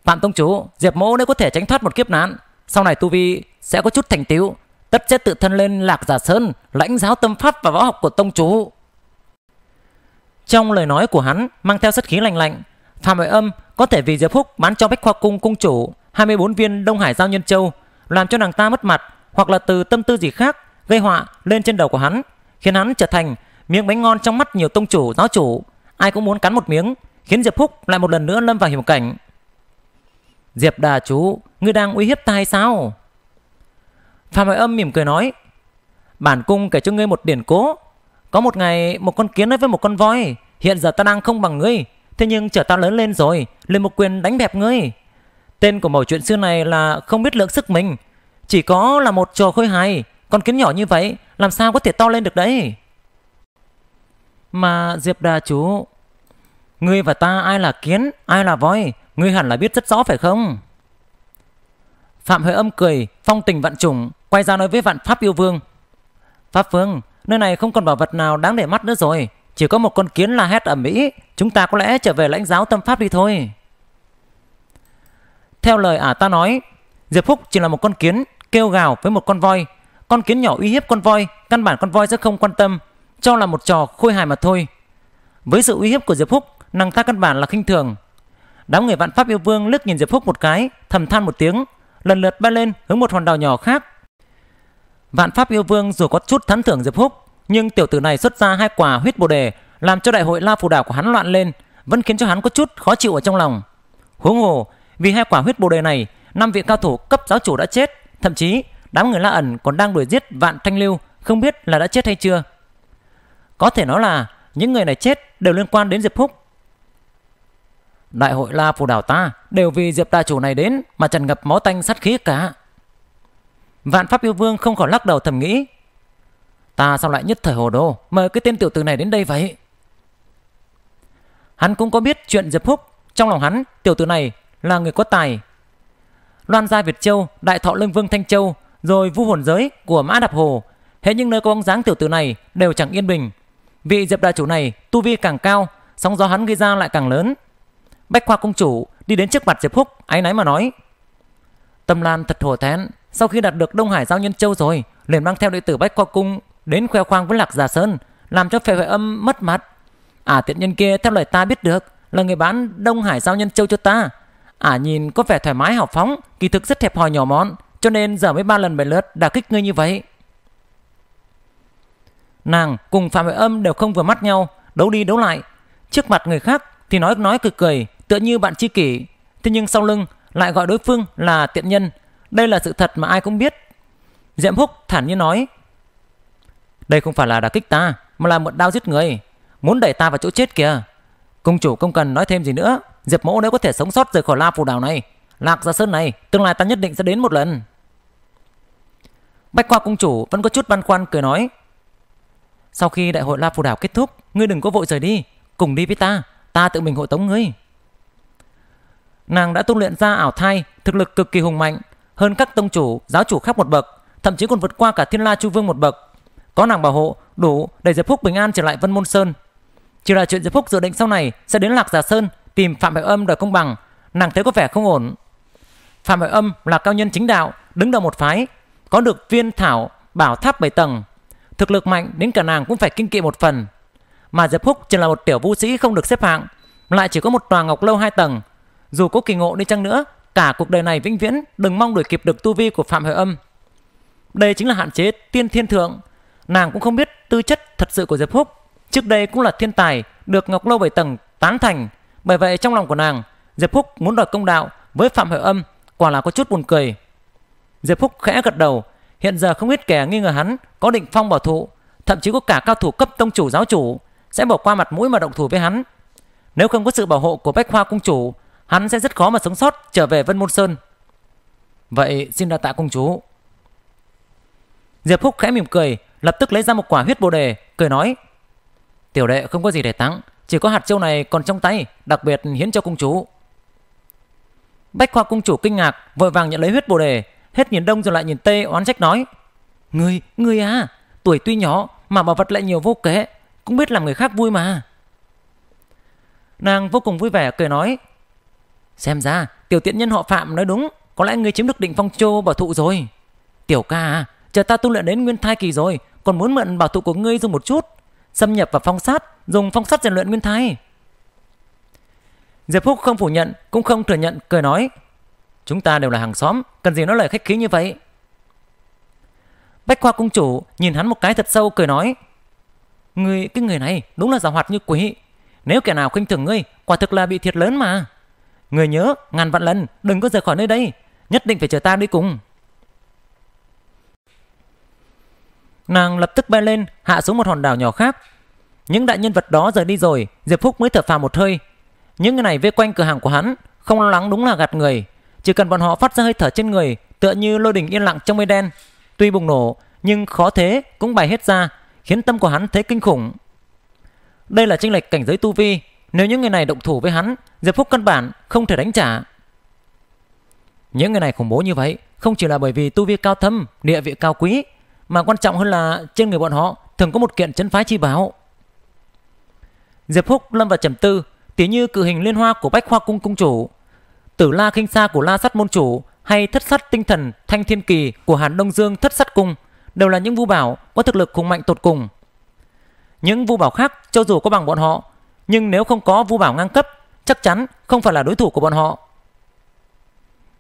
Speaker 1: Phạm Tông Chú, Diệp Mỗ nếu có thể tránh thoát một kiếp nạn. Sau này Tu Vi sẽ có chút thành tựu, tất chết tự thân lên Lạc Giả Sơn, lãnh giáo tâm pháp và võ học của Tông Chú. Trong lời nói của hắn mang theo sát khí lành lạnh, Phạm Hoài Âm có thể vì Diệp Phúc bán cho Bách Khoa Cung cung chủ 24 viên Đông Hải Giao Nhân Châu, làm cho nàng ta mất mặt hoặc là từ tâm tư gì khác gây họa lên trên đầu của hắn, khiến hắn trở thành miếng bánh ngon trong mắt nhiều tông chủ, giáo chủ, ai cũng muốn cắn một miếng, khiến Diệp Phúc lại một lần nữa lâm vào hiểm cảnh. Diệp Đà chú, ngươi đang uy hiếp ta hay sao? Phạm hội Âm mỉm cười nói, bản cung kể cho ngươi một điển cố. Có một ngày một con kiến nói với một con voi, hiện giờ ta đang không bằng ngươi, thế nhưng trở ta lớn lên rồi, lên một quyền đánh bẹp ngươi. Tên của mẩu chuyện xưa này là không biết lượng sức mình, chỉ có là một trò khôi hài Con kiến nhỏ như vậy Làm sao có thể to lên được đấy Mà Diệp Đà chú Ngươi và ta ai là kiến Ai là voi Ngươi hẳn là biết rất rõ phải không Phạm Huệ Âm cười Phong tình vạn trùng Quay ra nói với vạn Pháp Yêu Vương Pháp Vương Nơi này không còn bảo vật nào đáng để mắt nữa rồi Chỉ có một con kiến là hét ở Mỹ Chúng ta có lẽ trở về lãnh giáo tâm pháp đi thôi Theo lời ả ta nói Diệp Phúc chỉ là một con kiến kêu gào với một con voi. Con kiến nhỏ uy hiếp con voi, căn bản con voi sẽ không quan tâm, cho là một trò khôi hài mà thôi. Với sự uy hiếp của Diệp Húc, nàng ta căn bản là khinh thường. Đám người vạn pháp yêu vương lướt nhìn Diệp Húc một cái, thầm than một tiếng, lần lượt bay lên hướng một hòn đảo nhỏ khác. Vạn pháp yêu vương dù có chút thán thưởng Diệp Húc, nhưng tiểu tử này xuất ra hai quả huyết bồ đề, làm cho đại hội La Phù Đảo của hắn loạn lên, vẫn khiến cho hắn có chút khó chịu ở trong lòng. Huống hồ, vì hai quả huyết bồ đề này, năm vị cao thủ cấp giáo chủ đã chết, Thậm chí, đám người La ẩn còn đang đuổi giết Vạn Thanh Lưu, không biết là đã chết hay chưa. Có thể nói là những người này chết đều liên quan đến Diệp Phúc. Đại hội La Phù Đảo ta đều vì Diệp Đại Chủ này đến mà tràn ngập máu tanh sát khí cả. Vạn Pháp Yêu Vương không khỏi lắc đầu thầm nghĩ. Ta sao lại nhất thời hồ đồ mời cái tên tiểu tử này đến đây vậy? Hắn cũng có biết chuyện Diệp Phúc. Trong lòng hắn, tiểu tử này là người có tài, Loan gia Việt Châu, Đại Thọ Lương Vương Thanh Châu, rồi Vu Hồn Giới của Mã Đạp Hồ. hết những nơi có bóng dáng tiểu tử này đều chẳng yên bình. Vị Diệp đại chủ này tu vi càng cao, sóng gió hắn gây ra lại càng lớn. Bách Khoa công chủ đi đến trước mặt Diệp Húc, áy náy mà nói: "Tâm Lan thật thổ thẹn, sau khi đạt được Đông Hải giao nhân châu rồi, liền mang theo đệ tử Bách Khoa cung đến khoe khoang với Lạc Già Sơn, làm cho Phệ hội Âm mất mặt. À tiện nhân kia theo lời ta biết được là người bán Đông Hải giao nhân châu cho ta, Ả à, nhìn có vẻ thoải mái hào phóng, kỳ thực rất hẹp hòi nhỏ món cho nên giờ mới ba lần bảy lượt đả kích ngươi như vậy. Nàng cùng Phạm Huệ Âm đều không vừa mắt nhau, đấu đi đấu lại. Trước mặt người khác thì nói nói cười cười, tựa như bạn tri kỷ. Thế nhưng sau lưng lại gọi đối phương là tiện nhân. Đây là sự thật mà ai cũng biết. Diệm Húc thản nhiên nói. Đây không phải là đả kích ta, mà là một đao giết người. Muốn đẩy ta vào chỗ chết kìa. Công chủ không cần nói thêm gì nữa. Diệp mẫu nếu có thể sống sót rời khỏi La Phù Đảo này, Lạc Gia Sơn này, tương lai ta nhất định sẽ đến một lần. Bách khoa công chủ vẫn có chút băn khoăn cười nói. Sau khi đại hội La Phù Đảo kết thúc, ngươi đừng có vội rời đi. Cùng đi với ta, ta tự mình hộ tống ngươi. Nàng đã tu luyện ra ảo thai, thực lực cực kỳ hùng mạnh, hơn các tông chủ, giáo chủ khác một bậc, thậm chí còn vượt qua cả thiên la chu vương một bậc. Có nàng bảo hộ, đủ để Diệp Phúc bình an trở lại Vân Môn Sơn, chỉ là chuyện Diệp Phúc dự định sau này sẽ đến Lạc giả Sơn tìm Phạm Hải Âm đòi công bằng, nàng thấy có vẻ không ổn. Phạm Hải Âm là cao nhân chính đạo, đứng đầu một phái, có được viên thảo bảo tháp bảy tầng, thực lực mạnh đến cả nàng cũng phải kinh kỵ một phần. Mà Diệp Phúc chỉ là một tiểu vũ sĩ không được xếp hạng, lại chỉ có một tòa ngọc lâu hai tầng. Dù có kỳ ngộ đi chăng nữa, cả cuộc đời này vĩnh viễn đừng mong đuổi kịp được tu vi của Phạm Hải Âm. Đây chính là hạn chế tiên thiên thượng, nàng cũng không biết tư chất thật sự của Diệp Phúc Trước đây cũng là thiên tài, được Ngọc Lâu bảy tầng tán thành. Bởi vậy trong lòng của nàng, Diệp Phúc muốn đòi công đạo với Phạm hội Âm quả là có chút buồn cười. Diệp Phúc khẽ gật đầu, hiện giờ không ít kẻ nghi ngờ hắn có định phong bảo thủ, thậm chí có cả cao thủ cấp tông chủ giáo chủ sẽ bỏ qua mặt mũi mà động thủ với hắn. Nếu không có sự bảo hộ của Bách Hoa cung chủ, hắn sẽ rất khó mà sống sót trở về Vân Môn Sơn. Vậy xin đa tạ công chúa. Diệp Phúc khẽ mỉm cười, lập tức lấy ra một quả huyết bồ đề, cười nói: Tiểu đệ không có gì để tặng, chỉ có hạt châu này còn trong tay, đặc biệt hiến cho công chúu. Bách khoa cung chủ kinh ngạc, vội vàng nhận lấy huyết bồ đề, hết nhìn đông rồi lại nhìn tây oán trách nói. người, người à, tuổi tuy nhỏ mà bảo vật lại nhiều vô kế, cũng biết làm người khác vui mà. Nàng vô cùng vui vẻ cười nói. Xem ra, tiểu tiện nhân họ Phạm nói đúng, có lẽ người chiếm được định phong châu bảo thụ rồi. Tiểu ca à, chờ ta tu luyện đến nguyên thai kỳ rồi, còn muốn mượn bảo thụ của ngươi dùng một chút, xâm nhập và phong sát, dùng phong sát rèn luyện Nguyên Thái. Diệp Phúc không phủ nhận, cũng không thừa nhận, cười nói. Chúng ta đều là hàng xóm, cần gì nói lời khách khí như vậy? Bách Khoa Cung Chủ nhìn hắn một cái thật sâu cười nói. Người, cái người này đúng là giả hoạt như quỷ. Nếu kẻ nào khinh thường ngươi, quả thực là bị thiệt lớn mà. Người nhớ, ngàn vạn lần, đừng có rời khỏi nơi đây. Nhất định phải chờ ta đi cùng. Nàng lập tức bay lên, hạ xuống một hòn đảo nhỏ khác. Những đại nhân vật đó rời đi rồi, Diệp Phúc mới thở phào một hơi. Những người này vây quanh cửa hàng của hắn, không lo lắng đúng là gạt người. Chỉ cần bọn họ phát ra hơi thở trên người, tựa như lôi đình yên lặng trong mây đen. Tuy bùng nổ, nhưng khó thế cũng bày hết ra, khiến tâm của hắn thấy kinh khủng. Đây là chênh lệch cảnh giới tu vi, nếu những người này động thủ với hắn, Diệp Phúc căn bản không thể đánh trả. Những người này khủng bố như vậy, không chỉ là bởi vì tu vi cao thâm, địa vị cao quý, mà quan trọng hơn là trên người bọn họ thường có một kiện chấn phái chi báo. Diệp Phúc lâm vào trầm tư, tỉ như cự hình liên hoa của Bách Hoa Cung Cung Chủ, tử la khinh sa của La Sắt Môn Chủ hay thất sắt tinh thần Thanh Thiên Kỳ của Hàn Đông Dương Thất Sắt Cung đều là những vũ bảo có thực lực khủng mạnh tột cùng. Những vũ bảo khác cho dù có bằng bọn họ, nhưng nếu không có vũ bảo ngang cấp, chắc chắn không phải là đối thủ của bọn họ.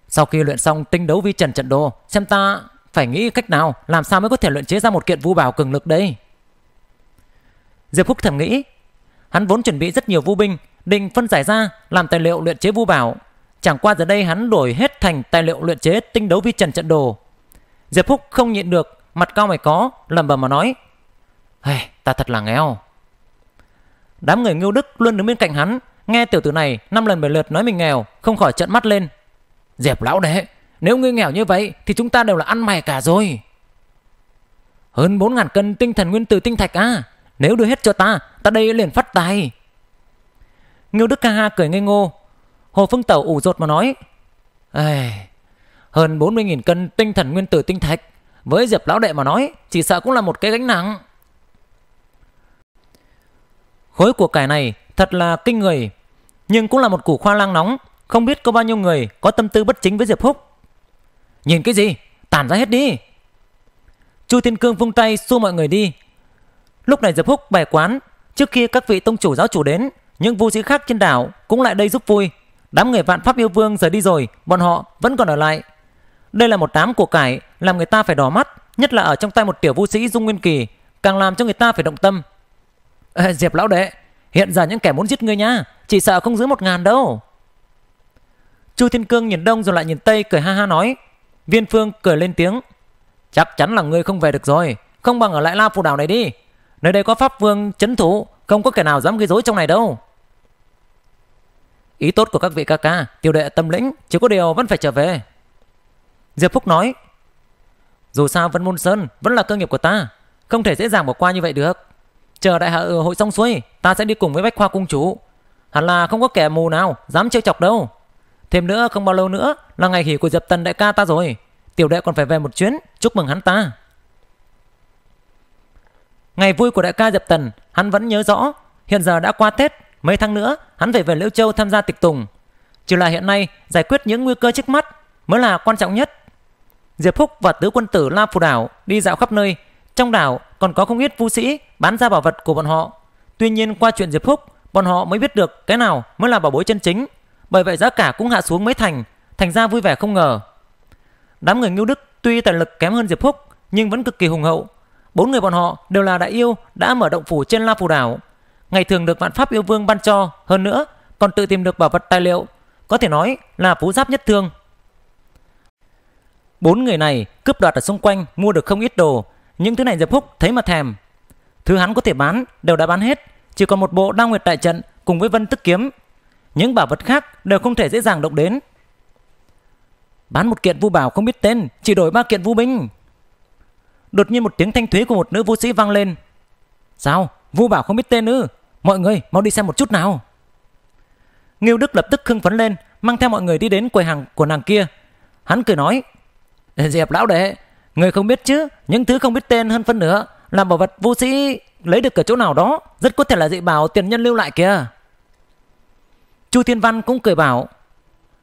Speaker 1: Sau khi luyện xong tinh đấu vi trần trận đồ, xem ta phải nghĩ cách nào làm sao mới có thể luyện chế ra một kiện vu bảo cường lực đây. Diệp phúc thầm nghĩ, hắn vốn chuẩn bị rất nhiều vu binh, định phân giải ra làm tài liệu luyện chế vu bảo. Chẳng qua giờ đây hắn đổi hết thành tài liệu luyện chế tinh đấu vi trần trận đồ. Diệp Phúc không nhịn được, mặt cao mày có, lầm bầm mà nói. Hey, ta thật là nghèo. Đám người ngưu đức luôn đứng bên cạnh hắn, nghe tiểu tử này năm lần bảy lượt nói mình nghèo, không khỏi trợn mắt lên. Diệp lão đệ, nếu ngươi nghèo như vậy thì chúng ta đều là ăn mày cả rồi. Hơn 4.000 cân tinh thần nguyên tử tinh thạch à. Nếu đưa hết cho ta, ta đây liền phát tài. Ngưu Đức Ca Ha cười ngây ngô. Hồ Phương Tẩu ủ rột mà nói. Ây, hơn 40.000 cân tinh thần nguyên tử tinh thạch. Với Diệp Lão Đệ mà nói, chỉ sợ cũng là một cái gánh nặng. Khối của cải này thật là kinh người. Nhưng cũng là một củ khoa lang nóng. Không biết có bao nhiêu người có tâm tư bất chính với Diệp Húc. Nhìn cái gì? Tản ra hết đi! Chu Thiên Cương vung tay xua mọi người đi. Lúc này Diệp Húc bày quán. Trước kia các vị tông chủ giáo chủ đến, những vu sĩ khác trên đảo cũng lại đây giúp vui. Đám người vạn pháp yêu vương giờ đi rồi, bọn họ vẫn còn ở lại. Đây là một đám của cải làm người ta phải đỏ mắt, nhất là ở trong tay một tiểu vu sĩ dung nguyên kỳ, càng làm cho người ta phải động tâm. Ê, Diệp lão đệ, hiện giờ những kẻ muốn giết ngươi nha, chỉ sợ không giữ một ngàn đâu. Chu Thiên Cương nhìn đông rồi lại nhìn tây cười ha ha nói. Viên Phương cười lên tiếng. Chắc chắn là ngươi không về được rồi. Không bằng ở lại La Phù Đảo này đi. Nơi đây có Pháp Vương chấn thủ. Không có kẻ nào dám gây rối trong này đâu. Ý tốt của các vị ca ca, tiêu đệ tâm lĩnh, chỉ có điều vẫn phải trở về. Diệp Phúc nói, dù sao vẫn môn sơn, vẫn là cơ nghiệp của ta, không thể dễ dàng bỏ qua như vậy được. Chờ đại hạ hội xong xuôi, ta sẽ đi cùng với Bách Khoa Cung Chủ. Hẳn là không có kẻ mù nào, dám trêu chọc đâu. Thêm nữa không bao lâu nữa là ngày hỉ của Diệp Tần đại ca ta rồi. Tiểu đệ còn phải về một chuyến, chúc mừng hắn ta. Ngày vui của đại ca Diệp Tần, hắn vẫn nhớ rõ. Hiện giờ đã qua Tết, mấy tháng nữa hắn phải về Liễu Châu tham gia tịch tùng. Chỉ là hiện nay giải quyết những nguy cơ trước mắt mới là quan trọng nhất. Diệp Phúc và tứ quân tử La Phù Đảo đi dạo khắp nơi. Trong đảo còn có không ít vũ sĩ bán ra bảo vật của bọn họ. Tuy nhiên qua chuyện Diệp Phúc, bọn họ mới biết được cái nào mới là bảo bối chân chính bởi vậy giá cả cũng hạ xuống mấy thành, thành ra vui vẻ không ngờ. Đám người Ngưu Đức tuy tài lực kém hơn Diệp Phúc nhưng vẫn cực kỳ hùng hậu. Bốn người bọn họ đều là đại yêu đã mở động phủ trên La Phù Đảo. Ngày thường được vạn pháp yêu vương ban cho, hơn nữa còn tự tìm được bảo vật tài liệu. Có thể nói là phú giáp nhất thương. Bốn người này cướp đoạt ở xung quanh mua được không ít đồ. Những thứ này Diệp Phúc thấy mà thèm. Thứ hắn có thể bán đều đã bán hết. Chỉ còn một bộ đao nguyệt đại trận cùng với vân tức kiếm những bảo vật khác đều không thể dễ dàng động đến. Bán một kiện vu bảo không biết tên, chỉ đổi ba kiện vu binh. Đột nhiên một tiếng thanh thúy của một nữ vũ sĩ vang lên. Sao? Vu bảo không biết tên ư? Mọi người mau đi xem một chút nào. Ngưu Đức lập tức khưng phấn lên, mang theo mọi người đi đến quầy hàng của nàng kia. Hắn cười nói, Diệp lão đệ, người không biết chứ, những thứ không biết tên hơn phân nữa là bảo vật vũ sĩ lấy được ở chỗ nào đó, rất có thể là dị bảo tiền nhân lưu lại kìa. Chu Thiên Văn cũng cười bảo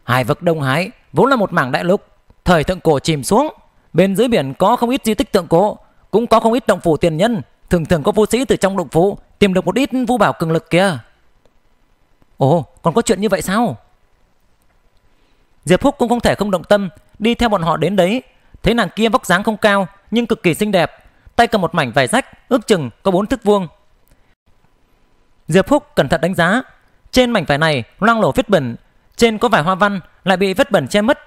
Speaker 1: Hải vực Đông Hải vốn là một mảng đại lục Thời thượng cổ chìm xuống Bên dưới biển có không ít di tích tượng cổ Cũng có không ít động phủ tiền nhân Thường thường có vô sĩ từ trong động phủ Tìm được một ít vũ bảo cường lực kia Ồ còn có chuyện như vậy sao Diệp Phúc cũng không thể không động tâm Đi theo bọn họ đến đấy Thấy nàng kia vóc dáng không cao Nhưng cực kỳ xinh đẹp Tay cầm một mảnh vải rách Ước chừng có bốn thước vuông Diệp Phúc cẩn thận đánh giá trên mảnh vải này loang lổ vết bẩn, trên có vài hoa văn lại bị vết bẩn che mất,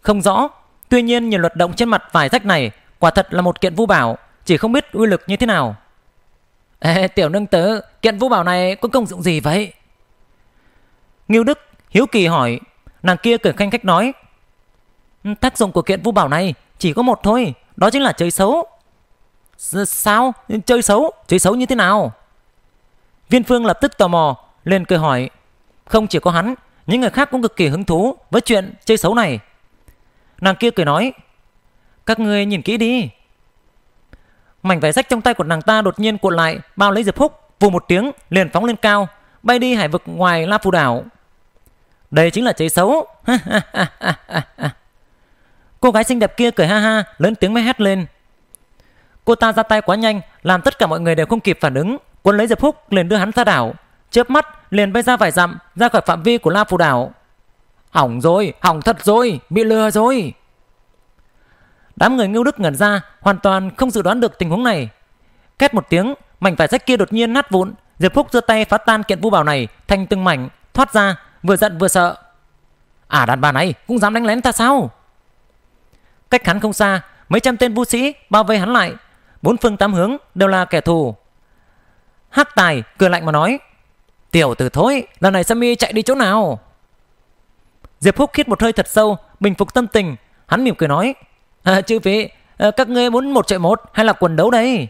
Speaker 1: không rõ. Tuy nhiên nhìn luật động trên mặt vải rách này quả thật là một kiện vũ bảo, chỉ không biết uy lực như thế nào. Ê, tiểu nâng tớ, kiện vũ bảo này có công dụng gì vậy? Ngưu Đức hiếu kỳ hỏi, nàng kia cười khanh khách nói. Ừ, tác dụng của kiện vũ bảo này chỉ có một thôi, đó chính là chơi xấu. Sao? Chơi xấu? Chơi xấu như thế nào? Viên Phương lập tức tò mò, lên cười hỏi. Không chỉ có hắn, những người khác cũng cực kỳ hứng thú với chuyện chơi xấu này. Nàng kia cười nói, các ngươi nhìn kỹ đi. Mảnh vải rách trong tay của nàng ta đột nhiên cuộn lại, bao lấy Diệp Húc, vù một tiếng, liền phóng lên cao, bay đi hải vực ngoài La Phù Đảo. Đây chính là chơi xấu. Cô gái xinh đẹp kia cười ha ha, lớn tiếng mới hét lên. Cô ta ra tay quá nhanh, làm tất cả mọi người đều không kịp phản ứng. Quân lấy Diệp Húc liền đưa hắn ra đảo. Chớp mắt, liền bay ra vài dặm ra khỏi phạm vi của La Phù Đảo. Hỏng rồi, hỏng thật rồi, bị lừa rồi. Đám người ngưu đức ngẩn ra, hoàn toàn không dự đoán được tình huống này. Két một tiếng, mảnh vải rách kia đột nhiên nát vụn, Diệp Phúc giơ tay phá tan kiện vũ bảo này thành từng mảnh, thoát ra, vừa giận vừa sợ. À đàn bà này cũng dám đánh lén ta sao? Cách hắn không xa, mấy trăm tên vũ sĩ bao vây hắn lại, bốn phương tám hướng đều là kẻ thù. Hắc Tài cười lạnh mà nói: Tiểu tử thối, lần này Sammy chạy đi chỗ nào? Diệp Húc khít một hơi thật sâu, bình phục tâm tình. Hắn mỉm cười nói, à, chư vị, à, các ngươi muốn một chạy một hay là quần đấu đây?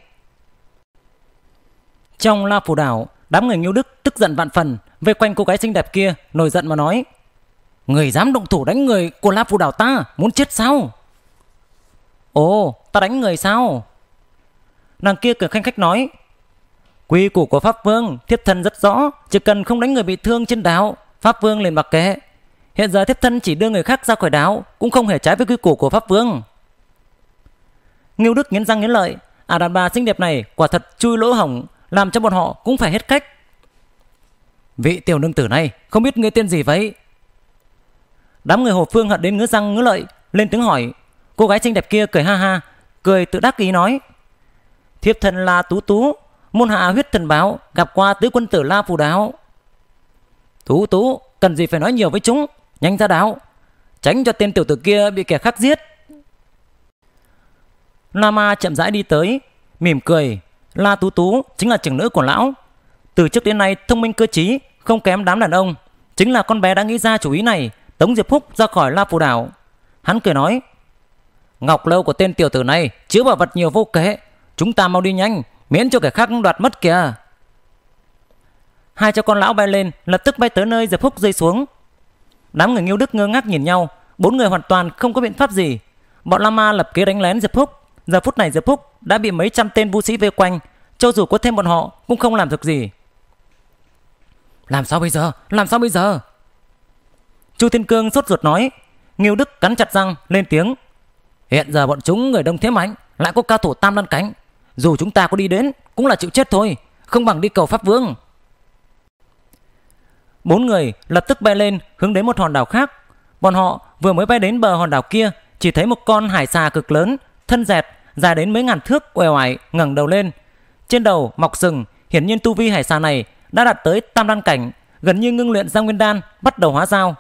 Speaker 1: Trong La Phủ Đảo, đám người nghiêu đức tức giận vạn phần, vây quanh cô gái xinh đẹp kia, nổi giận mà nói. Người dám động thủ đánh người của La Phủ Đảo ta, muốn chết sao? Ồ, ta đánh người sao? Nàng kia cười khanh khách nói, Quy củ của Pháp Vương, thiếp thân rất rõ, chỉ cần không đánh người bị thương trên đảo, Pháp Vương liền mặc kệ. Hiện giờ thiếp thân chỉ đưa người khác ra khỏi đảo, cũng không hề trái với quy củ của Pháp Vương. Ngưu Đức nghiến răng nghiến lợi, à đàn bà xinh đẹp này quả thật chui lỗ hỏng, làm cho bọn họ cũng phải hết cách. Vị tiểu nương tử này, không biết ngươi tên gì vậy? Đám người Hồ Phương hận đến ngứa răng ngứa lợi, lên tiếng hỏi. Cô gái xinh đẹp kia cười ha ha, cười tự đắc ý nói. Thiếp thân là Tú Tú, môn hạ huyết thần báo gặp qua tứ quân tử la phù đáo tú tú cần gì phải nói nhiều với chúng nhanh ra đáo tránh cho tên tiểu tử kia bị kẻ khác giết la ma chậm rãi đi tới mỉm cười la tú tú chính là trưởng nữ của lão từ trước đến nay thông minh cơ trí không kém đám đàn ông chính là con bé đã nghĩ ra chủ ý này tống diệp phúc ra khỏi la phù đảo hắn cười nói ngọc lâu của tên tiểu tử này chứa bảo vật nhiều vô kế chúng ta mau đi nhanh miễn cho kẻ khác đoạt mất kìa hai cha con lão bay lên lập tức bay tới nơi giật phúc rơi xuống đám người nghiêu đức ngơ ngác nhìn nhau bốn người hoàn toàn không có biện pháp gì bọn lama lập kế đánh lén giật phúc giờ phút này giật phúc đã bị mấy trăm tên vũ sĩ vây quanh cho dù có thêm bọn họ cũng không làm được gì làm sao bây giờ làm sao bây giờ chu thiên cương sốt ruột nói nghiêu đức cắn chặt răng lên tiếng hiện giờ bọn chúng người đông thế mạnh lại có cao thủ tam đan cánh dù chúng ta có đi đến Cũng là chịu chết thôi Không bằng đi cầu Pháp Vương Bốn người lập tức bay lên Hướng đến một hòn đảo khác Bọn họ vừa mới bay đến bờ hòn đảo kia Chỉ thấy một con hải xà cực lớn Thân dẹt dài đến mấy ngàn thước quèo oải ngẩng đầu lên trên đầu mọc sừng hiển nhiên tu vi hải xà này đã đạt tới tam đan cảnh gần như ngưng luyện ra nguyên đan bắt đầu hóa dao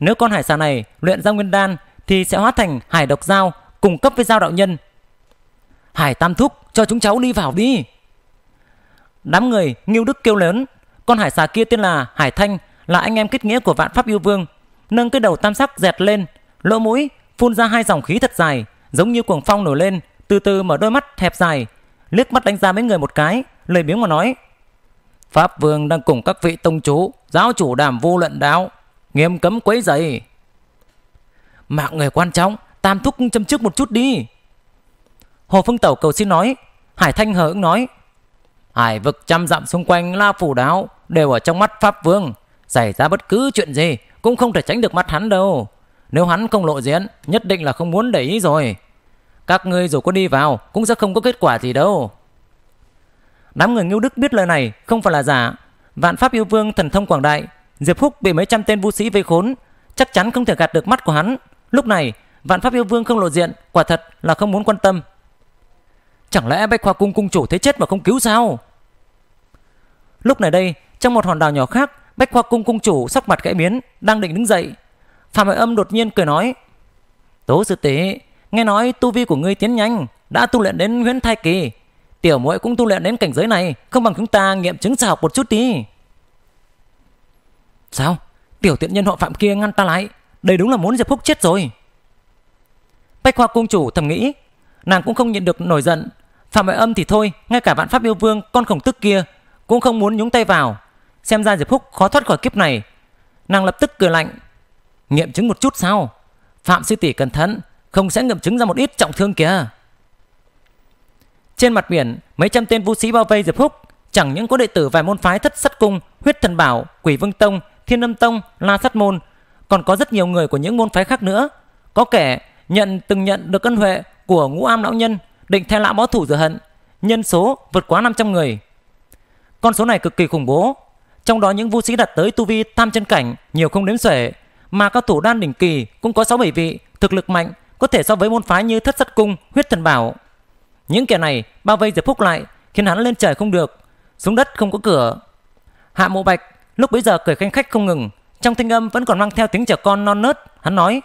Speaker 1: nếu con hải xà này luyện ra nguyên đan thì sẽ hóa thành hải độc dao cung cấp với dao đạo nhân hải tam thúc cho chúng cháu đi vào đi. Đám người nghiêu đức kêu lớn, con hải xà kia tên là Hải Thanh, là anh em kết nghĩa của vạn pháp yêu vương. Nâng cái đầu tam sắc dẹt lên, lỗ mũi phun ra hai dòng khí thật dài, giống như cuồng phong nổi lên, từ từ mở đôi mắt hẹp dài, liếc mắt đánh ra mấy người một cái, lời biếng mà nói. Pháp vương đang cùng các vị tông chủ giáo chủ đàm vô luận đáo nghiêm cấm quấy rầy. Mạng người quan trọng, tam thúc châm trước một chút đi. Hồ Phương Tẩu cầu xin nói, Hải Thanh hờ ứng nói. Hải vực trăm dặm xung quanh La Phủ Đáo đều ở trong mắt Pháp Vương. Xảy ra bất cứ chuyện gì cũng không thể tránh được mắt hắn đâu. Nếu hắn không lộ diện, nhất định là không muốn để ý rồi. Các ngươi dù có đi vào cũng sẽ không có kết quả gì đâu. Đám người Ngưu Đức biết lời này không phải là giả. Vạn Pháp Yêu Vương thần thông quảng đại, Diệp Húc bị mấy trăm tên vũ sĩ vây khốn, chắc chắn không thể gạt được mắt của hắn. Lúc này, Vạn Pháp Yêu Vương không lộ diện, quả thật là không muốn quan tâm Chẳng lẽ Bách Khoa Cung cung chủ thế chết mà không cứu sao? Lúc này đây, trong một hòn đảo nhỏ khác, Bách Khoa Cung cung chủ sắc mặt gãy miến, đang định đứng dậy. Phạm Hải Âm đột nhiên cười nói. Tố sư tế, nghe nói tu vi của ngươi tiến nhanh, đã tu luyện đến huyễn thai kỳ. Tiểu muội cũng tu luyện đến cảnh giới này, không bằng chúng ta nghiệm chứng học một chút đi. Sao? Tiểu tiện nhân họ Phạm kia ngăn ta lại. Đây đúng là muốn Diệp Phúc chết rồi. Bách Khoa Cung chủ thầm nghĩ, nàng cũng không nhịn được nổi giận Phạm Bại Âm thì thôi, ngay cả vạn pháp yêu vương con khổng tức kia cũng không muốn nhúng tay vào. Xem ra Diệp Phúc khó thoát khỏi kiếp này. Nàng lập tức cười lạnh. Nghiệm chứng một chút sao? Phạm sư tỷ cẩn thận, không sẽ nghiệm chứng ra một ít trọng thương kìa. Trên mặt biển, mấy trăm tên vũ sĩ bao vây Diệp Phúc, chẳng những có đệ tử vài môn phái thất sắt cung, huyết thần bảo, quỷ vương tông, thiên âm tông, la sắt môn, còn có rất nhiều người của những môn phái khác nữa. Có kẻ nhận từng nhận được ân huệ của ngũ am lão nhân định theo lão báo thủ rửa hận, nhân số vượt quá 500 người. Con số này cực kỳ khủng bố, trong đó những vũ sĩ đặt tới tu vi tam chân cảnh nhiều không đếm xuể, mà cao thủ đan đỉnh kỳ cũng có 6 7 vị, thực lực mạnh, có thể so với môn phái như Thất Sắt Cung, Huyết Thần Bảo. Những kẻ này bao vây Diệp Phúc lại, khiến hắn lên trời không được, xuống đất không có cửa. Hạ Mộ Bạch lúc bấy giờ cười khanh khách không ngừng, trong thanh âm vẫn còn mang theo tiếng trẻ con non nớt, hắn nói: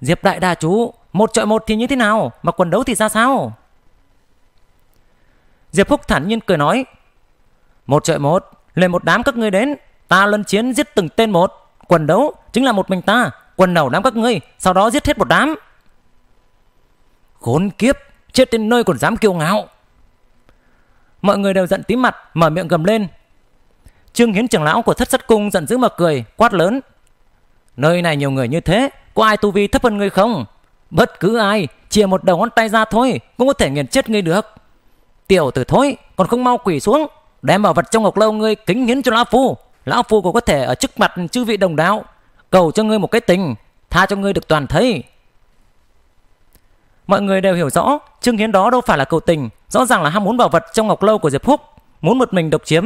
Speaker 1: "Diệp đại đa chú, một trọi một thì như thế nào, mà quần đấu thì ra sao? Diệp Phúc thản nhiên cười nói, một trọi một, lên một đám các ngươi đến, ta luân chiến giết từng tên một, quần đấu chính là một mình ta, quần đầu đám các ngươi, sau đó giết hết một đám. Khốn kiếp, chết đến nơi còn dám kiêu ngạo. Mọi người đều giận tím mặt, mở miệng gầm lên. Trương Hiến trưởng lão của thất sắt cung giận dữ mà cười, quát lớn. Nơi này nhiều người như thế, có ai tu vi thấp hơn ngươi không? Bất cứ ai, chìa một đầu ngón tay ra thôi, cũng có thể nghiền chết ngươi được. Tiểu tử thối, còn không mau quỳ xuống, đem bảo vật trong ngọc lâu ngươi kính hiến cho lão phu, lão phu cũng có thể ở trước mặt chư vị đồng đạo, cầu cho ngươi một cái tình, tha cho ngươi được toàn thấy. Mọi người đều hiểu rõ, Trương Hiến đó đâu phải là cầu tình, rõ ràng là ham muốn bảo vật trong ngọc lâu của Diệp Húc, muốn một mình độc chiếm.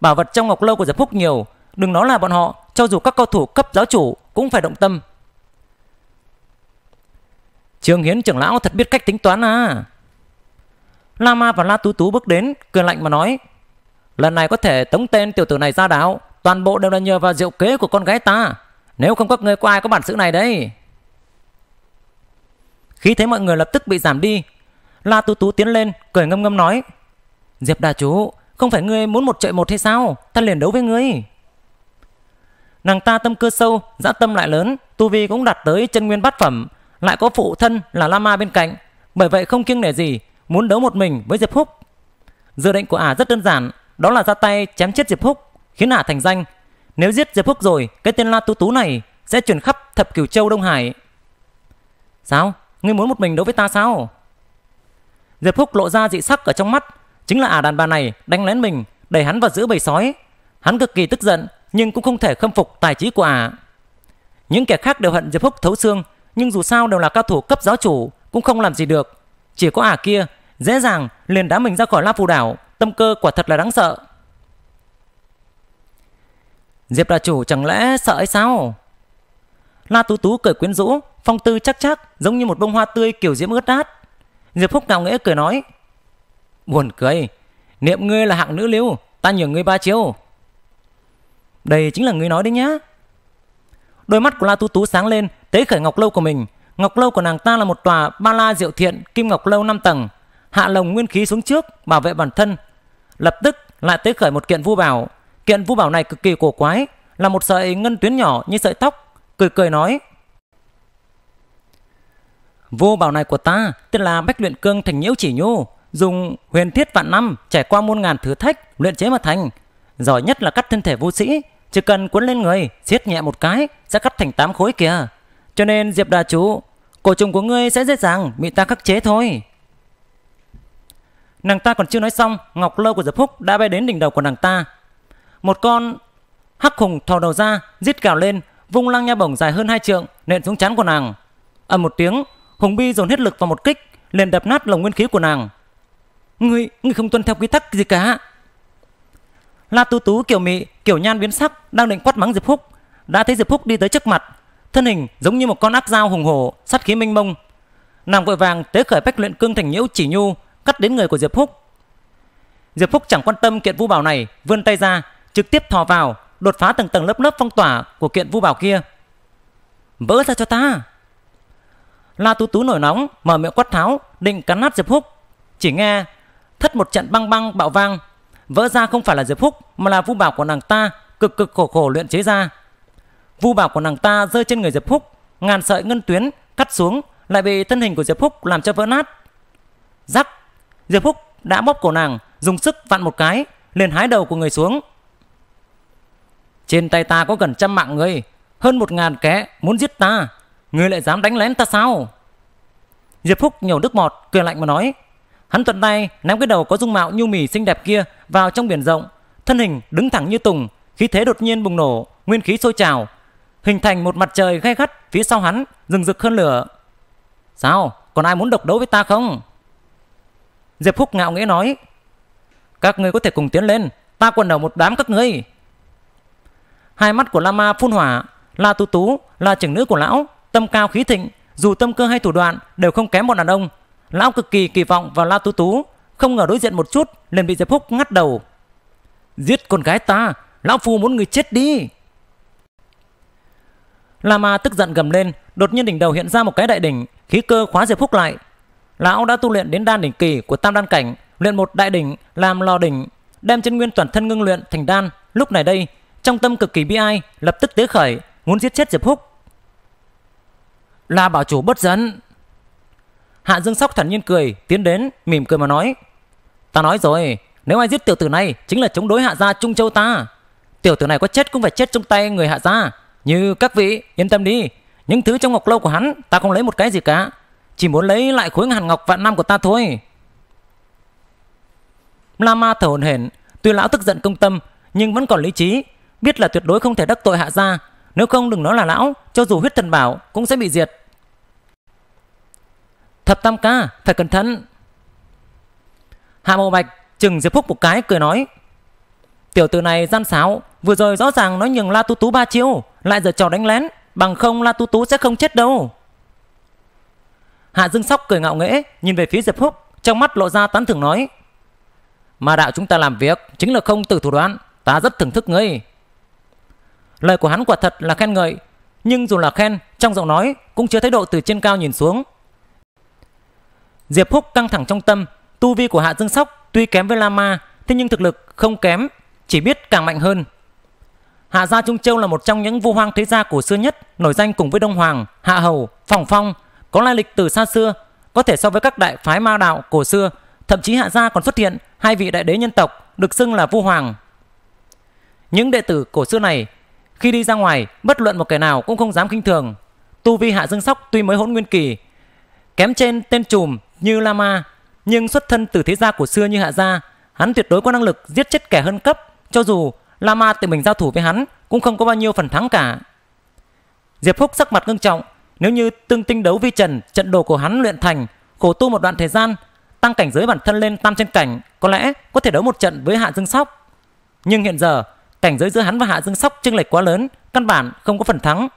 Speaker 1: Bảo vật trong ngọc lâu của Diệp Húc nhiều, đừng nói là bọn họ, cho dù các cao thủ cấp giáo chủ cũng phải động tâm trường Hiến trưởng lão thật biết cách tính toán à. Lama và La Tú Tú bước đến, cười lạnh mà nói. Lần này có thể tống tên tiểu tử này ra đảo, toàn bộ đều là nhờ vào diệu kế của con gái ta. Nếu không các người có ai có bản sự này đấy. Khi thấy mọi người lập tức bị giảm đi, La Tú Tú tiến lên, cười ngâm ngâm nói. Diệp đà chú, không phải ngươi muốn một trọi một hay sao? Ta liền đấu với ngươi. Nàng ta tâm cơ sâu, dã tâm lại lớn, tu vi cũng đạt tới chân nguyên bát phẩm, lại có phụ thân là Lama bên cạnh, bởi vậy không kiêng nể gì, muốn đấu một mình với Diệp Húc. Dự định của ả rất đơn giản, đó là ra tay chém chết Diệp Húc, khiến ả thành danh. Nếu giết Diệp Húc rồi, cái tên La Tú Tú này sẽ chuyển khắp thập cửu châu Đông Hải. Sao? Ngươi muốn một mình đấu với ta sao? Diệp Húc lộ ra dị sắc ở trong mắt, chính là ả đàn bà này đánh lén mình, đẩy hắn vào giữa bầy sói. Hắn cực kỳ tức giận, nhưng cũng không thể khâm phục tài trí của ả. Những kẻ khác đều hận Diệp Húc thấu xương, nhưng dù sao đều là cao thủ cấp giáo chủ, cũng không làm gì được. Chỉ có ả kia, dễ dàng liền đá mình ra khỏi La Phù đảo, tâm cơ quả thật là đáng sợ. Diệp đà chủ chẳng lẽ sợ ấy sao? La Tú Tú cười quyến rũ, phong tư chắc chắc giống như một bông hoa tươi kiểu diễm ướt át. Diệp Phúc ngạo nghễ cười nói: "Buồn cười, niệm ngươi là hạng nữ lưu, ta nhường ngươi ba chiêu." Đây chính là ngươi nói đấy nhá. Đôi mắt của La Tú Tú sáng lên, Tế khởi ngọc lâu của mình, ngọc lâu của nàng ta là một tòa ba la diệu thiện kim ngọc lâu 5 tầng, hạ lồng nguyên khí xuống trước bảo vệ bản thân. Lập tức lại tế khởi một kiện vu bảo, kiện vu bảo này cực kỳ cổ quái, là một sợi ngân tuyến nhỏ như sợi tóc, cười cười nói: "Vô bảo này của ta tên là Bách luyện cương thành nhiễu chỉ nhu, dùng huyền thiết vạn năm trải qua muôn ngàn thử thách luyện chế mà thành, giỏi nhất là cắt thân thể vô sĩ, chỉ cần cuốn lên người, siết nhẹ một cái sẽ cắt thành tám khối kìa." Cho nên Diệp Đà Chú, cổ trùng của ngươi sẽ dễ dàng bị ta khắc chế thôi. Nàng ta còn chưa nói xong, ngọc lâu của Diệp Húc đã bay đến đỉnh đầu của nàng ta. Một con hắc hùng thò đầu ra, giết gào lên, vung lăng nha bổng dài hơn hai trượng, nện xuống chán của nàng. ầm một tiếng, Hùng Bi dồn hết lực vào một kích, liền đập nát lồng nguyên khí của nàng. Ngươi, ngươi không tuân theo quy tắc gì cả. La Tú Tú kiểu mị, kiểu nhan biến sắc đang định quát mắng Diệp Húc, đã thấy Diệp Húc đi tới trước mặt, thân hình giống như một con ác dao hùng hổ, sát khí minh mông. Nàng vội vàng tế khởi bách luyện cương thành nhiễu chỉ nhu, cắt đến người của Diệp Phúc. Diệp Phúc chẳng quan tâm kiện vũ bảo này, vươn tay ra, trực tiếp thò vào, đột phá từng tầng lớp lớp phong tỏa của kiện vũ bảo kia. Vỡ ra cho ta! La Tú Tú nổi nóng, mở miệng quát tháo, định cắn nát Diệp Phúc. Chỉ nghe thất một trận băng băng bạo vang, vỡ ra không phải là Diệp Phúc mà là vũ bảo của nàng ta cực cực khổ khổ luyện chế ra. Vu bảo của nàng ta rơi trên người Diệp Phúc, ngàn sợi ngân tuyến cắt xuống lại bị thân hình của Diệp Phúc làm cho vỡ nát. Rắc, Diệp Phúc đã bóp cổ nàng, dùng sức vặn một cái, liền hái đầu của người xuống. Trên tay ta có gần trăm mạng người, hơn một ngàn kẻ muốn giết ta, người lại dám đánh lén ta sao? Diệp Phúc nhổ nước mọt cười lạnh mà nói. Hắn tuần tay nắm cái đầu có dung mạo nhu mì xinh đẹp kia vào trong biển rộng, thân hình đứng thẳng như tùng, khí thế đột nhiên bùng nổ, nguyên khí sôi trào, hình thành một mặt trời gay gắt phía sau hắn, rừng rực hơn lửa. Sao? Còn ai muốn độc đấu với ta không? Diệp Phúc ngạo nghễ nói. Các ngươi có thể cùng tiến lên, ta quần đầu một đám các ngươi. Hai mắt của Lama phun hỏa, La Tú Tú là trưởng nữ của lão, tâm cao khí thịnh, dù tâm cơ hay thủ đoạn đều không kém một đàn ông. Lão cực kỳ kỳ vọng vào La Tú Tú, không ngờ đối diện một chút liền bị Diệp Phúc ngắt đầu. Giết con gái ta, lão phu muốn người chết đi. La Ma tức giận gầm lên, đột nhiên đỉnh đầu hiện ra một cái đại đỉnh, khí cơ khóa Diệp Phúc lại. Lão đã tu luyện đến đan đỉnh kỳ của Tam đan cảnh, luyện một đại đỉnh làm lò đỉnh, đem chân nguyên toàn thân ngưng luyện thành đan, lúc này đây, trong tâm cực kỳ bi ai, lập tức tế khởi, muốn giết chết Diệp Phúc. La bảo chủ bất giận. Hạ Dương Sóc thản nhiên cười, tiến đến, mỉm cười mà nói: "Ta nói rồi, nếu ai giết tiểu tử này chính là chống đối Hạ gia Trung Châu ta. Tiểu tử này có chết cũng phải chết trong tay người Hạ gia." Như các vị, yên tâm đi, những thứ trong ngọc lâu của hắn ta không lấy một cái gì cả, chỉ muốn lấy lại khối hàn ngọc vạn năm của ta thôi. lama thở hổn hển, tuy lão tức giận công tâm nhưng vẫn còn lý trí, biết là tuyệt đối không thể đắc tội hạ gia, nếu không đừng nói là lão, cho dù huyết thần bảo cũng sẽ bị diệt. Thập Tam ca, phải cẩn thận. Hạ Mộ Bạch chừng Diệp Phúc một cái cười nói: "Tiểu tử này gian xáo, vừa rồi rõ ràng nó nhường La Tú Tú ba chiêu, lại giờ trò đánh lén bằng không la tú tú sẽ không chết đâu hạ dương sóc cười ngạo nghễ nhìn về phía diệp húc trong mắt lộ ra tán thưởng nói mà đạo chúng ta làm việc chính là không từ thủ đoạn ta rất thưởng thức ngươi lời của hắn quả thật là khen ngợi nhưng dù là khen trong giọng nói cũng chưa thái độ từ trên cao nhìn xuống diệp húc căng thẳng trong tâm tu vi của hạ dương sóc tuy kém với la ma thế nhưng thực lực không kém chỉ biết càng mạnh hơn Hạ gia Trung Châu là một trong những vua hoang thế gia cổ xưa nhất, nổi danh cùng với Đông Hoàng, Hạ Hầu, Phỏng Phong, có lai lịch từ xa xưa, có thể so với các đại phái ma đạo cổ xưa, thậm chí Hạ gia còn xuất hiện hai vị đại đế nhân tộc được xưng là vua hoàng. Những đệ tử cổ xưa này khi đi ra ngoài, bất luận một kẻ nào cũng không dám khinh thường. Tu vi Hạ Dương Sóc tuy mới hỗn nguyên kỳ, kém trên tên trùm như Lama, nhưng xuất thân từ thế gia cổ xưa như Hạ gia, hắn tuyệt đối có năng lực giết chết kẻ hơn cấp, cho dù Lama tự mình giao thủ với hắn cũng không có bao nhiêu phần thắng cả. Diệp Phúc sắc mặt ngưng trọng, nếu như tương tinh đấu vi trần, trận đồ của hắn luyện thành, khổ tu một đoạn thời gian, tăng cảnh giới bản thân lên tam trên cảnh, có lẽ có thể đấu một trận với Hạ Dương Sóc. Nhưng hiện giờ, cảnh giới giữa hắn và Hạ Dương Sóc chênh lệch quá lớn, căn bản không có phần thắng.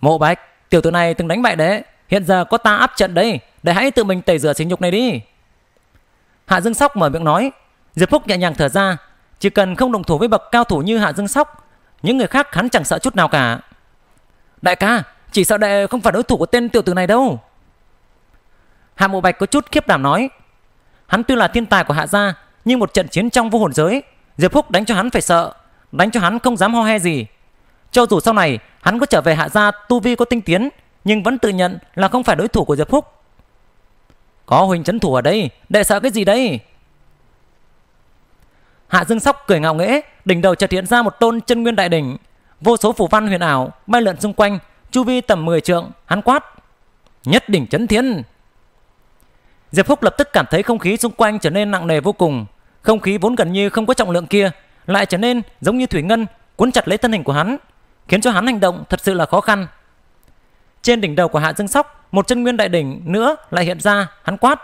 Speaker 1: Mộ Bạch, tiểu tử này từng đánh bại đấy, hiện giờ có ta áp trận đây, để hãy tự mình tẩy rửa sỉ nhục này đi. Hạ Dương Sóc mở miệng nói, Diệp Phúc nhẹ nhàng thở ra, chỉ cần không đồng thủ với bậc cao thủ như Hạ Dương Sóc, những người khác hắn chẳng sợ chút nào cả. Đại ca, chỉ sợ đệ không phải đối thủ của tên tiểu tử này đâu. Hạ Mộ Bạch có chút khiếp đảm nói. Hắn tuy là thiên tài của Hạ gia, nhưng một trận chiến trong vô hồn giới, Diệp Phúc đánh cho hắn phải sợ, đánh cho hắn không dám ho he gì. Cho dù sau này hắn có trở về Hạ gia tu vi có tinh tiến, nhưng vẫn tự nhận là không phải đối thủ của Diệp Phúc. Có huỳnh trấn thủ ở đây, đệ sợ cái gì đây? Hạ Dương Sóc cười ngạo nghễ, đỉnh đầu chợt hiện ra một tôn chân nguyên đại đỉnh, vô số phủ văn huyền ảo bay lượn xung quanh, chu vi tầm 10 trượng, hắn quát: "Nhất đỉnh chấn thiên!" Diệp Phúc lập tức cảm thấy không khí xung quanh trở nên nặng nề vô cùng, không khí vốn gần như không có trọng lượng kia lại trở nên giống như thủy ngân cuốn chặt lấy thân hình của hắn, khiến cho hắn hành động thật sự là khó khăn. Trên đỉnh đầu của Hạ Dương Sóc, một chân nguyên đại đỉnh nữa lại hiện ra, hắn quát: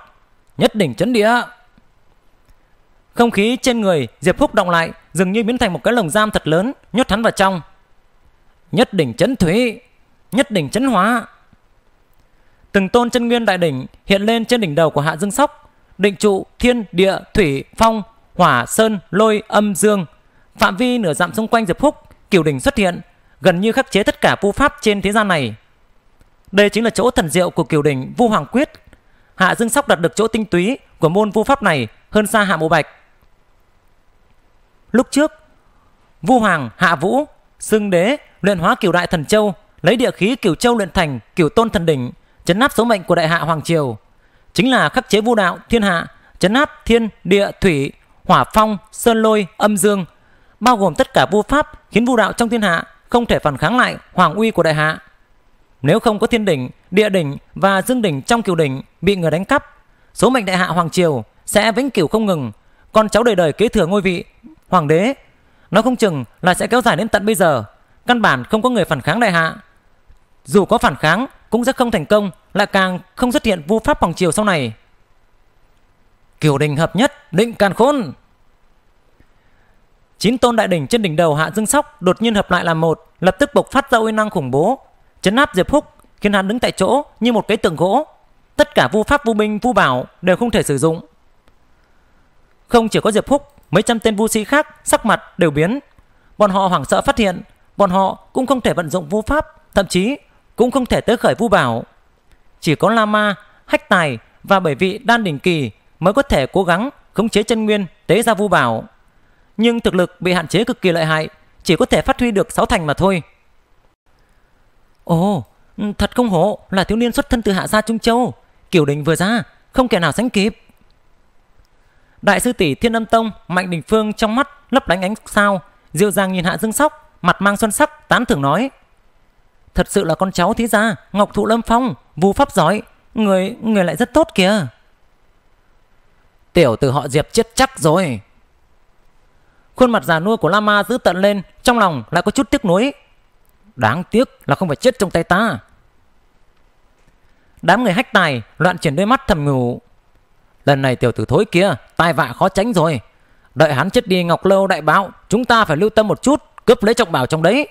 Speaker 1: "Nhất đỉnh chấn địa!" Không khí trên người Diệp Phúc động lại, dường như biến thành một cái lồng giam thật lớn, nhốt hắn vào trong. Nhất đỉnh chấn thủy, nhất đỉnh chấn hóa. Từng tôn chân nguyên đại đỉnh hiện lên trên đỉnh đầu của Hạ Dương Sóc, định trụ thiên, địa, thủy, phong, hỏa, sơn, lôi, âm, dương. Phạm vi nửa dặm xung quanh Diệp Phúc, kiểu đỉnh xuất hiện, gần như khắc chế tất cả vu pháp trên thế gian này. Đây chính là chỗ thần diệu của kiều đỉnh Vu Hoàng Quyết. Hạ Dương Sóc đạt được chỗ tinh túy của môn vu pháp này hơn xa Hạ Mộ Bạch. Lúc trước, Vu Hoàng, Hạ Vũ, Sưng Đế luyện hóa cửu đại thần châu, lấy địa khí cửu châu luyện thành cửu tôn thần đỉnh, chấn áp số mệnh của đại hạ hoàng triều, chính là khắc chế vu đạo thiên hạ, chấn áp thiên, địa, thủy, hỏa phong, sơn lôi, âm dương, bao gồm tất cả vu pháp khiến vu đạo trong thiên hạ không thể phản kháng lại hoàng uy của đại hạ. Nếu không có thiên đỉnh, địa đỉnh và dương đỉnh trong cửu đỉnh bị người đánh cắp, số mệnh đại hạ hoàng triều sẽ vĩnh cửu không ngừng, con cháu đời đời kế thừa ngôi vị hoàng đế nó không chừng là sẽ kéo dài đến tận bây giờ căn bản không có người phản kháng đại hạ dù có phản kháng cũng sẽ không thành công lại càng không xuất hiện vu pháp bằng chiều sau này Kiểu đình hợp nhất định càn khôn chín tôn đại đỉnh trên đỉnh đầu hạ dương sóc đột nhiên hợp lại làm một lập tức bộc phát ra uy năng khủng bố chấn áp diệp húc khiến hắn đứng tại chỗ như một cái tường gỗ tất cả vu pháp vu binh vu bảo đều không thể sử dụng không chỉ có diệp húc Mấy trăm tên vũ sĩ khác sắc mặt đều biến. Bọn họ hoảng sợ phát hiện, bọn họ cũng không thể vận dụng vũ pháp, thậm chí cũng không thể tới khởi vũ bảo. Chỉ có Lama, Hách Tài và bảy vị đan đỉnh kỳ mới có thể cố gắng khống chế chân nguyên tế ra vũ bảo. Nhưng thực lực bị hạn chế cực kỳ lợi hại, chỉ có thể phát huy được sáu thành mà thôi. Ồ, thật không hổ là thiếu niên xuất thân từ hạ gia Trung Châu. Kiểu đình vừa ra, không kẻ nào sánh kịp. Đại sư tỷ Thiên Âm Tông, Mạnh Đình Phương trong mắt lấp lánh ánh sao, dịu dàng nhìn Hạ Dương Sóc, mặt mang xuân sắc, tán thưởng nói: "Thật sự là con cháu thí gia, Ngọc Thụ Lâm Phong, vu pháp giỏi, người người lại rất tốt kìa." Tiểu tử họ Diệp chết chắc rồi. Khuôn mặt già nua của Lama giữ tận lên, trong lòng lại có chút tiếc nuối. Đáng tiếc là không phải chết trong tay ta. Đám người hách tài loạn chuyển đôi mắt thầm ngủ Lần này tiểu tử thối kia, tai vạ khó tránh rồi. Đợi hắn chết đi Ngọc Lâu đại báo, chúng ta phải lưu tâm một chút, cướp lấy trọng bảo trong đấy.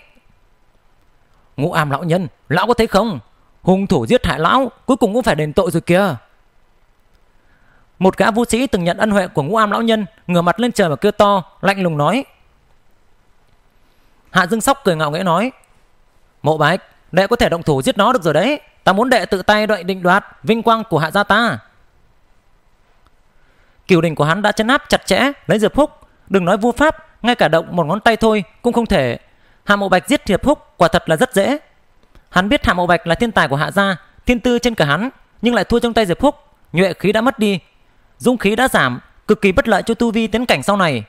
Speaker 1: Ngũ am lão nhân, lão có thấy không? Hung thủ giết hại lão, cuối cùng cũng phải đền tội rồi kìa. Một gã vũ sĩ từng nhận ân huệ của ngũ am lão nhân, ngửa mặt lên trời mà kêu to, lạnh lùng nói. Hạ Dương Sóc cười ngạo nghễ nói. Mộ bạch, đệ có thể động thủ giết nó được rồi đấy. Ta muốn đệ tự tay đoạn định đoạt vinh quang của hạ gia ta. Cửu đỉnh của hắn đã chấn áp chặt chẽ lấy Diệp Húc, đừng nói vua pháp, ngay cả động một ngón tay thôi cũng không thể. Hạ Mộ Bạch giết Diệp Húc quả thật là rất dễ. Hắn biết Hạ Mộ Bạch là thiên tài của Hạ gia, thiên tư trên cả hắn, nhưng lại thua trong tay Diệp Húc, nhuệ khí đã mất đi, dung khí đã giảm, cực kỳ bất lợi cho tu vi tiến cảnh sau này.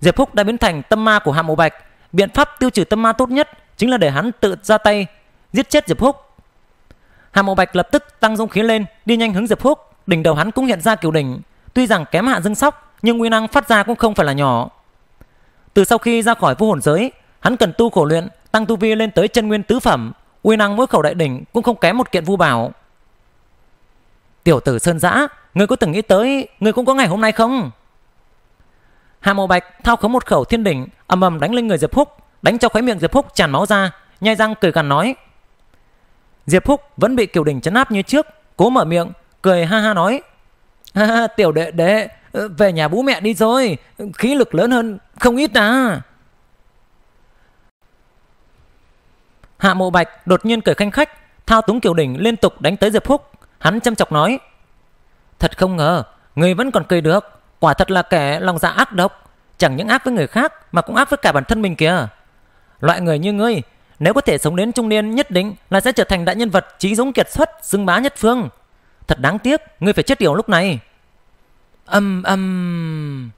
Speaker 1: Diệp Húc đã biến thành tâm ma của Hạ Mộ Bạch, biện pháp tiêu trừ tâm ma tốt nhất chính là để hắn tự ra tay giết chết Diệp Húc. Hạ Mộ Bạch lập tức tăng dung khí lên, đi nhanh hướng Diệp Húc, đỉnh đầu hắn cũng hiện ra kiểu đỉnh, Tuy rằng kém hạ dương sóc nhưng nguyên năng phát ra cũng không phải là nhỏ. Từ sau khi ra khỏi vô hồn giới, hắn cần tu khổ luyện, tăng tu vi lên tới chân nguyên tứ phẩm, uy năng mỗi khẩu đại đỉnh cũng không kém một kiện vu bảo. Tiểu tử Sơn Giã, ngươi có từng nghĩ tới ngươi cũng có ngày hôm nay không? Hà Mộ Bạch thao khống một khẩu thiên đỉnh, ầm ầm đánh lên người Diệp Húc, đánh cho khóe miệng Diệp Húc tràn máu ra, nhai răng cười gằn nói. Diệp Húc vẫn bị Kiều đỉnh chấn áp như trước, cố mở miệng, cười ha ha nói, À, tiểu đệ đệ, ờ, về nhà bố mẹ đi rồi, khí lực lớn hơn không ít à. Hạ Mộ Bạch đột nhiên cười khanh khách, thao túng Kiều Đình liên tục đánh tới Diệp phúc Hắn châm chọc nói, thật không ngờ, người vẫn còn cười được, quả thật là kẻ lòng dạ ác độc, chẳng những ác với người khác mà cũng ác với cả bản thân mình kìa. Loại người như ngươi, nếu có thể sống đến trung niên nhất định là sẽ trở thành đại nhân vật trí dũng kiệt xuất, xứng bá nhất phương. Thật đáng tiếc, ngươi phải chết điều lúc này. Âm âm...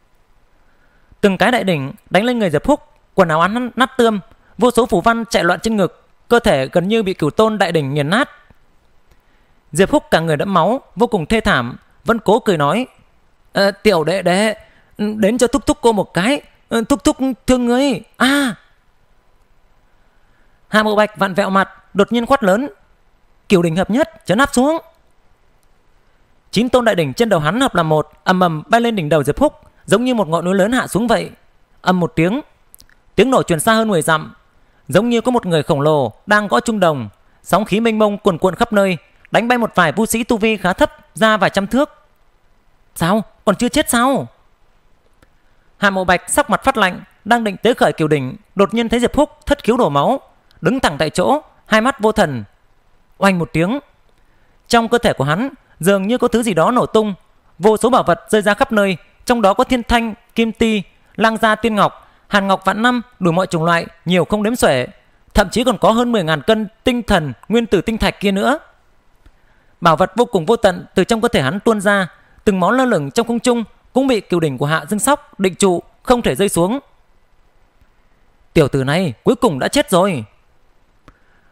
Speaker 1: Từng cái đại đỉnh đánh lên người Diệp Phúc, quần áo ăn nát tươm, vô số phủ văn chạy loạn trên ngực, cơ thể gần như bị cửu tôn đại đỉnh nghiền nát. Diệp Phúc cả người đẫm máu, vô cùng thê thảm, vẫn cố cười nói. À, tiểu đệ đệ, đến cho thúc thúc cô một cái, ờ, thúc thúc thương ngươi, a à. Hà Mộ Bạch vặn vẹo mặt, đột nhiên quát lớn. Kiều đỉnh hợp nhất, chấn áp xuống chín tôn đại đỉnh trên đầu hắn hợp làm một, ầm ầm bay lên đỉnh đầu Diệp Húc, giống như một ngọn núi lớn hạ xuống vậy. Ầm một tiếng, tiếng nổ truyền xa hơn 10 dặm, giống như có một người khổng lồ đang gõ trung đồng, sóng khí mênh mông cuồn cuộn khắp nơi, đánh bay một vài vũ sĩ tu vi khá thấp ra vài trăm thước. Sao? Còn chưa chết sao? hà Mộ Bạch sắc mặt phát lạnh, đang định tới khởi kiều đỉnh, đột nhiên thấy Diệp Húc thất khiếu đổ máu, đứng thẳng tại chỗ, hai mắt vô thần. Oanh một tiếng, trong cơ thể của hắn dường như có thứ gì đó nổ tung vô số bảo vật rơi ra khắp nơi trong đó có thiên thanh kim ti lang gia tiên ngọc hàn ngọc vạn năm đủ mọi chủng loại nhiều không đếm xuể thậm chí còn có hơn 10.000 cân tinh thần nguyên tử tinh thạch kia nữa bảo vật vô cùng vô tận từ trong cơ thể hắn tuôn ra từng món lơ lửng trong không trung cũng bị cừu đỉnh của hạ dương sóc định trụ không thể rơi xuống tiểu tử này cuối cùng đã chết rồi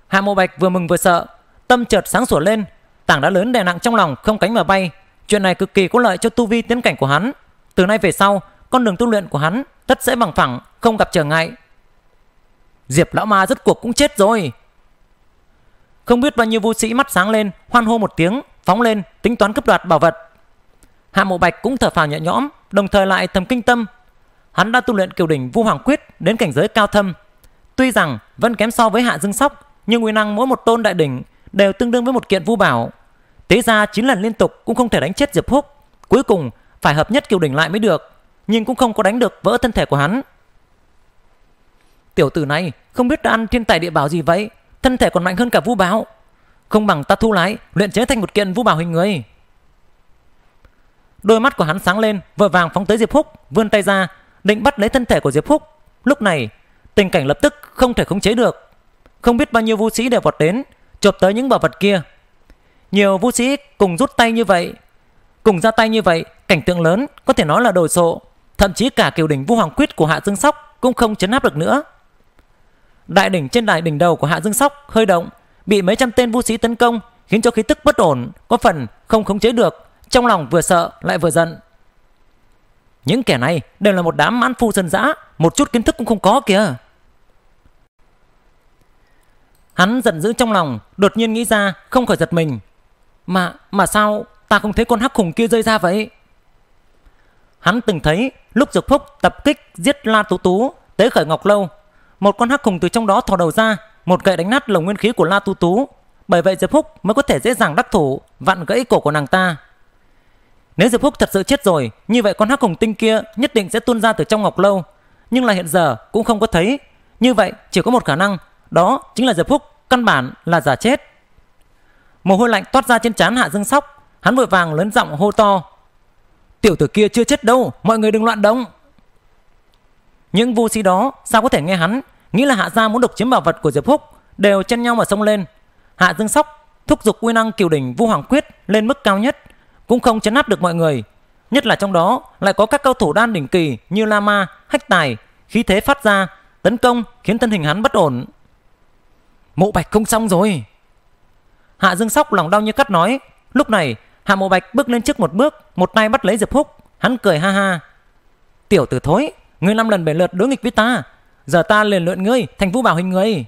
Speaker 1: hạ mộ bạch vừa mừng vừa sợ tâm chợt sáng sủa lên tảng đá lớn đè nặng trong lòng không cánh mà bay. Chuyện này cực kỳ có lợi cho tu vi tiến cảnh của hắn. Từ nay về sau, con đường tu luyện của hắn tất sẽ bằng phẳng, không gặp trở ngại. Diệp lão ma rốt cuộc cũng chết rồi. Không biết bao nhiêu vũ sĩ mắt sáng lên, hoan hô một tiếng, phóng lên, tính toán cướp đoạt bảo vật. Hạ Mộ Bạch cũng thở phào nhẹ nhõm, đồng thời lại thầm kinh tâm. Hắn đã tu luyện kiều đỉnh Vu Hoàng Quyết đến cảnh giới cao thâm. Tuy rằng vẫn kém so với Hạ Dương Sóc, nhưng nguyên năng mỗi một tôn đại đỉnh đều tương đương với một kiện vu bảo. Tế ra 9 lần liên tục cũng không thể đánh chết Diệp Húc, cuối cùng phải hợp nhất kiều đỉnh lại mới được, nhưng cũng không có đánh được vỡ thân thể của hắn. Tiểu tử này không biết đã ăn thiên tài địa bảo gì vậy, thân thể còn mạnh hơn cả vu bảo. Không bằng ta thu lái, luyện chế thành một kiện vu bảo hình người. Đôi mắt của hắn sáng lên, vội vàng phóng tới Diệp Húc, vươn tay ra, định bắt lấy thân thể của Diệp Húc. Lúc này, tình cảnh lập tức không thể khống chế được. Không biết bao nhiêu vũ sĩ đều vọt đến, chộp tới những bảo vật kia nhiều vũ sĩ cùng rút tay như vậy cùng ra tay như vậy cảnh tượng lớn có thể nói là đồ sộ thậm chí cả kiều đỉnh vũ hoàng quyết của hạ dương sóc cũng không chấn áp được nữa đại đỉnh trên đài đỉnh đầu của hạ dương sóc hơi động bị mấy trăm tên vũ sĩ tấn công khiến cho khí tức bất ổn có phần không khống chế được trong lòng vừa sợ lại vừa giận những kẻ này đều là một đám mãn phu dân dã một chút kiến thức cũng không có kìa Hắn giận dữ trong lòng, đột nhiên nghĩ ra, không khỏi giật mình. Mà, mà sao ta không thấy con hắc khủng kia rơi ra vậy? Hắn từng thấy lúc dược phúc tập kích giết La Tú Tú tới khởi ngọc lâu. Một con hắc khủng từ trong đó thò đầu ra, một gậy đánh nát lồng nguyên khí của La Tú Tú. Bởi vậy Diệp Phúc mới có thể dễ dàng đắc thủ, vặn gãy cổ của nàng ta. Nếu Diệp Phúc thật sự chết rồi, như vậy con hắc khủng tinh kia nhất định sẽ tuôn ra từ trong ngọc lâu. Nhưng là hiện giờ cũng không có thấy. Như vậy chỉ có một khả năng đó chính là Diệp Phúc, căn bản là giả chết. Mồ hôi lạnh toát ra trên trán Hạ Dương Sóc, hắn vội vàng lớn giọng hô to. Tiểu tử kia chưa chết đâu, mọi người đừng loạn động. Những vô sĩ đó sao có thể nghe hắn, nghĩ là Hạ Gia muốn độc chiếm bảo vật của Diệp Phúc, đều chen nhau mà xông lên. Hạ Dương Sóc thúc giục uy năng kiều đỉnh Vu Hoàng Quyết lên mức cao nhất, cũng không chấn áp được mọi người. Nhất là trong đó lại có các cao thủ đan đỉnh kỳ như Lama, Hách Tài, khí thế phát ra, tấn công khiến thân hình hắn bất ổn. Mộ Bạch không xong rồi. Hạ Dương Sóc lòng đau như cắt nói. Lúc này, Hạ Mộ Bạch bước lên trước một bước, một tay bắt lấy Diệp Húc. Hắn cười ha ha. Tiểu tử thối, ngươi năm lần bảy lượt đối nghịch với ta. Giờ ta liền lượn ngươi, thành vũ bảo hình ngươi.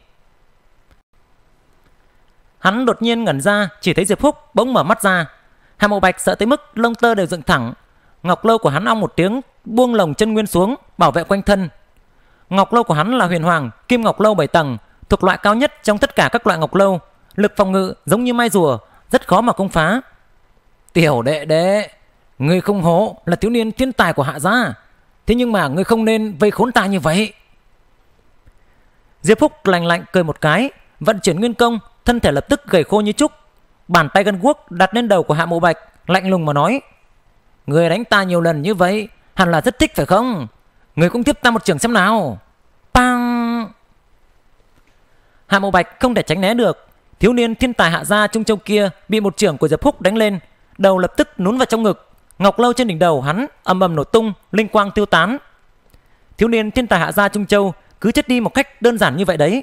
Speaker 1: Hắn đột nhiên ngẩn ra, chỉ thấy Diệp Húc bỗng mở mắt ra. Hạ Mộ Bạch sợ tới mức lông tơ đều dựng thẳng. Ngọc lâu của hắn ong một tiếng, buông lồng chân nguyên xuống, bảo vệ quanh thân. Ngọc lâu của hắn là huyền hoàng, kim ngọc lâu 7 tầng, thuộc loại cao nhất trong tất cả các loại ngọc lâu, lực phòng ngự giống như mai rùa, rất khó mà công phá. Tiểu đệ đệ, người không hổ là thiếu niên thiên tài của hạ gia, thế nhưng mà người không nên vây khốn ta như vậy. Diệp Phúc lành lạnh cười một cái, vận chuyển nguyên công, thân thể lập tức gầy khô như trúc. Bàn tay gân guốc đặt lên đầu của Hạ Mộ Bạch, lạnh lùng mà nói: người đánh ta nhiều lần như vậy, hẳn là rất thích phải không? người cũng tiếp ta một trường xem nào." Pang! Hạ Mộ Bạch không thể tránh né được. Thiếu niên thiên tài hạ gia Trung Châu kia bị một trưởng của Diệp Húc đánh lên, đầu lập tức nún vào trong ngực. Ngọc lâu trên đỉnh đầu hắn âm ầm nổ tung, linh quang tiêu tán. Thiếu niên thiên tài hạ gia Trung Châu cứ chết đi một cách đơn giản như vậy đấy.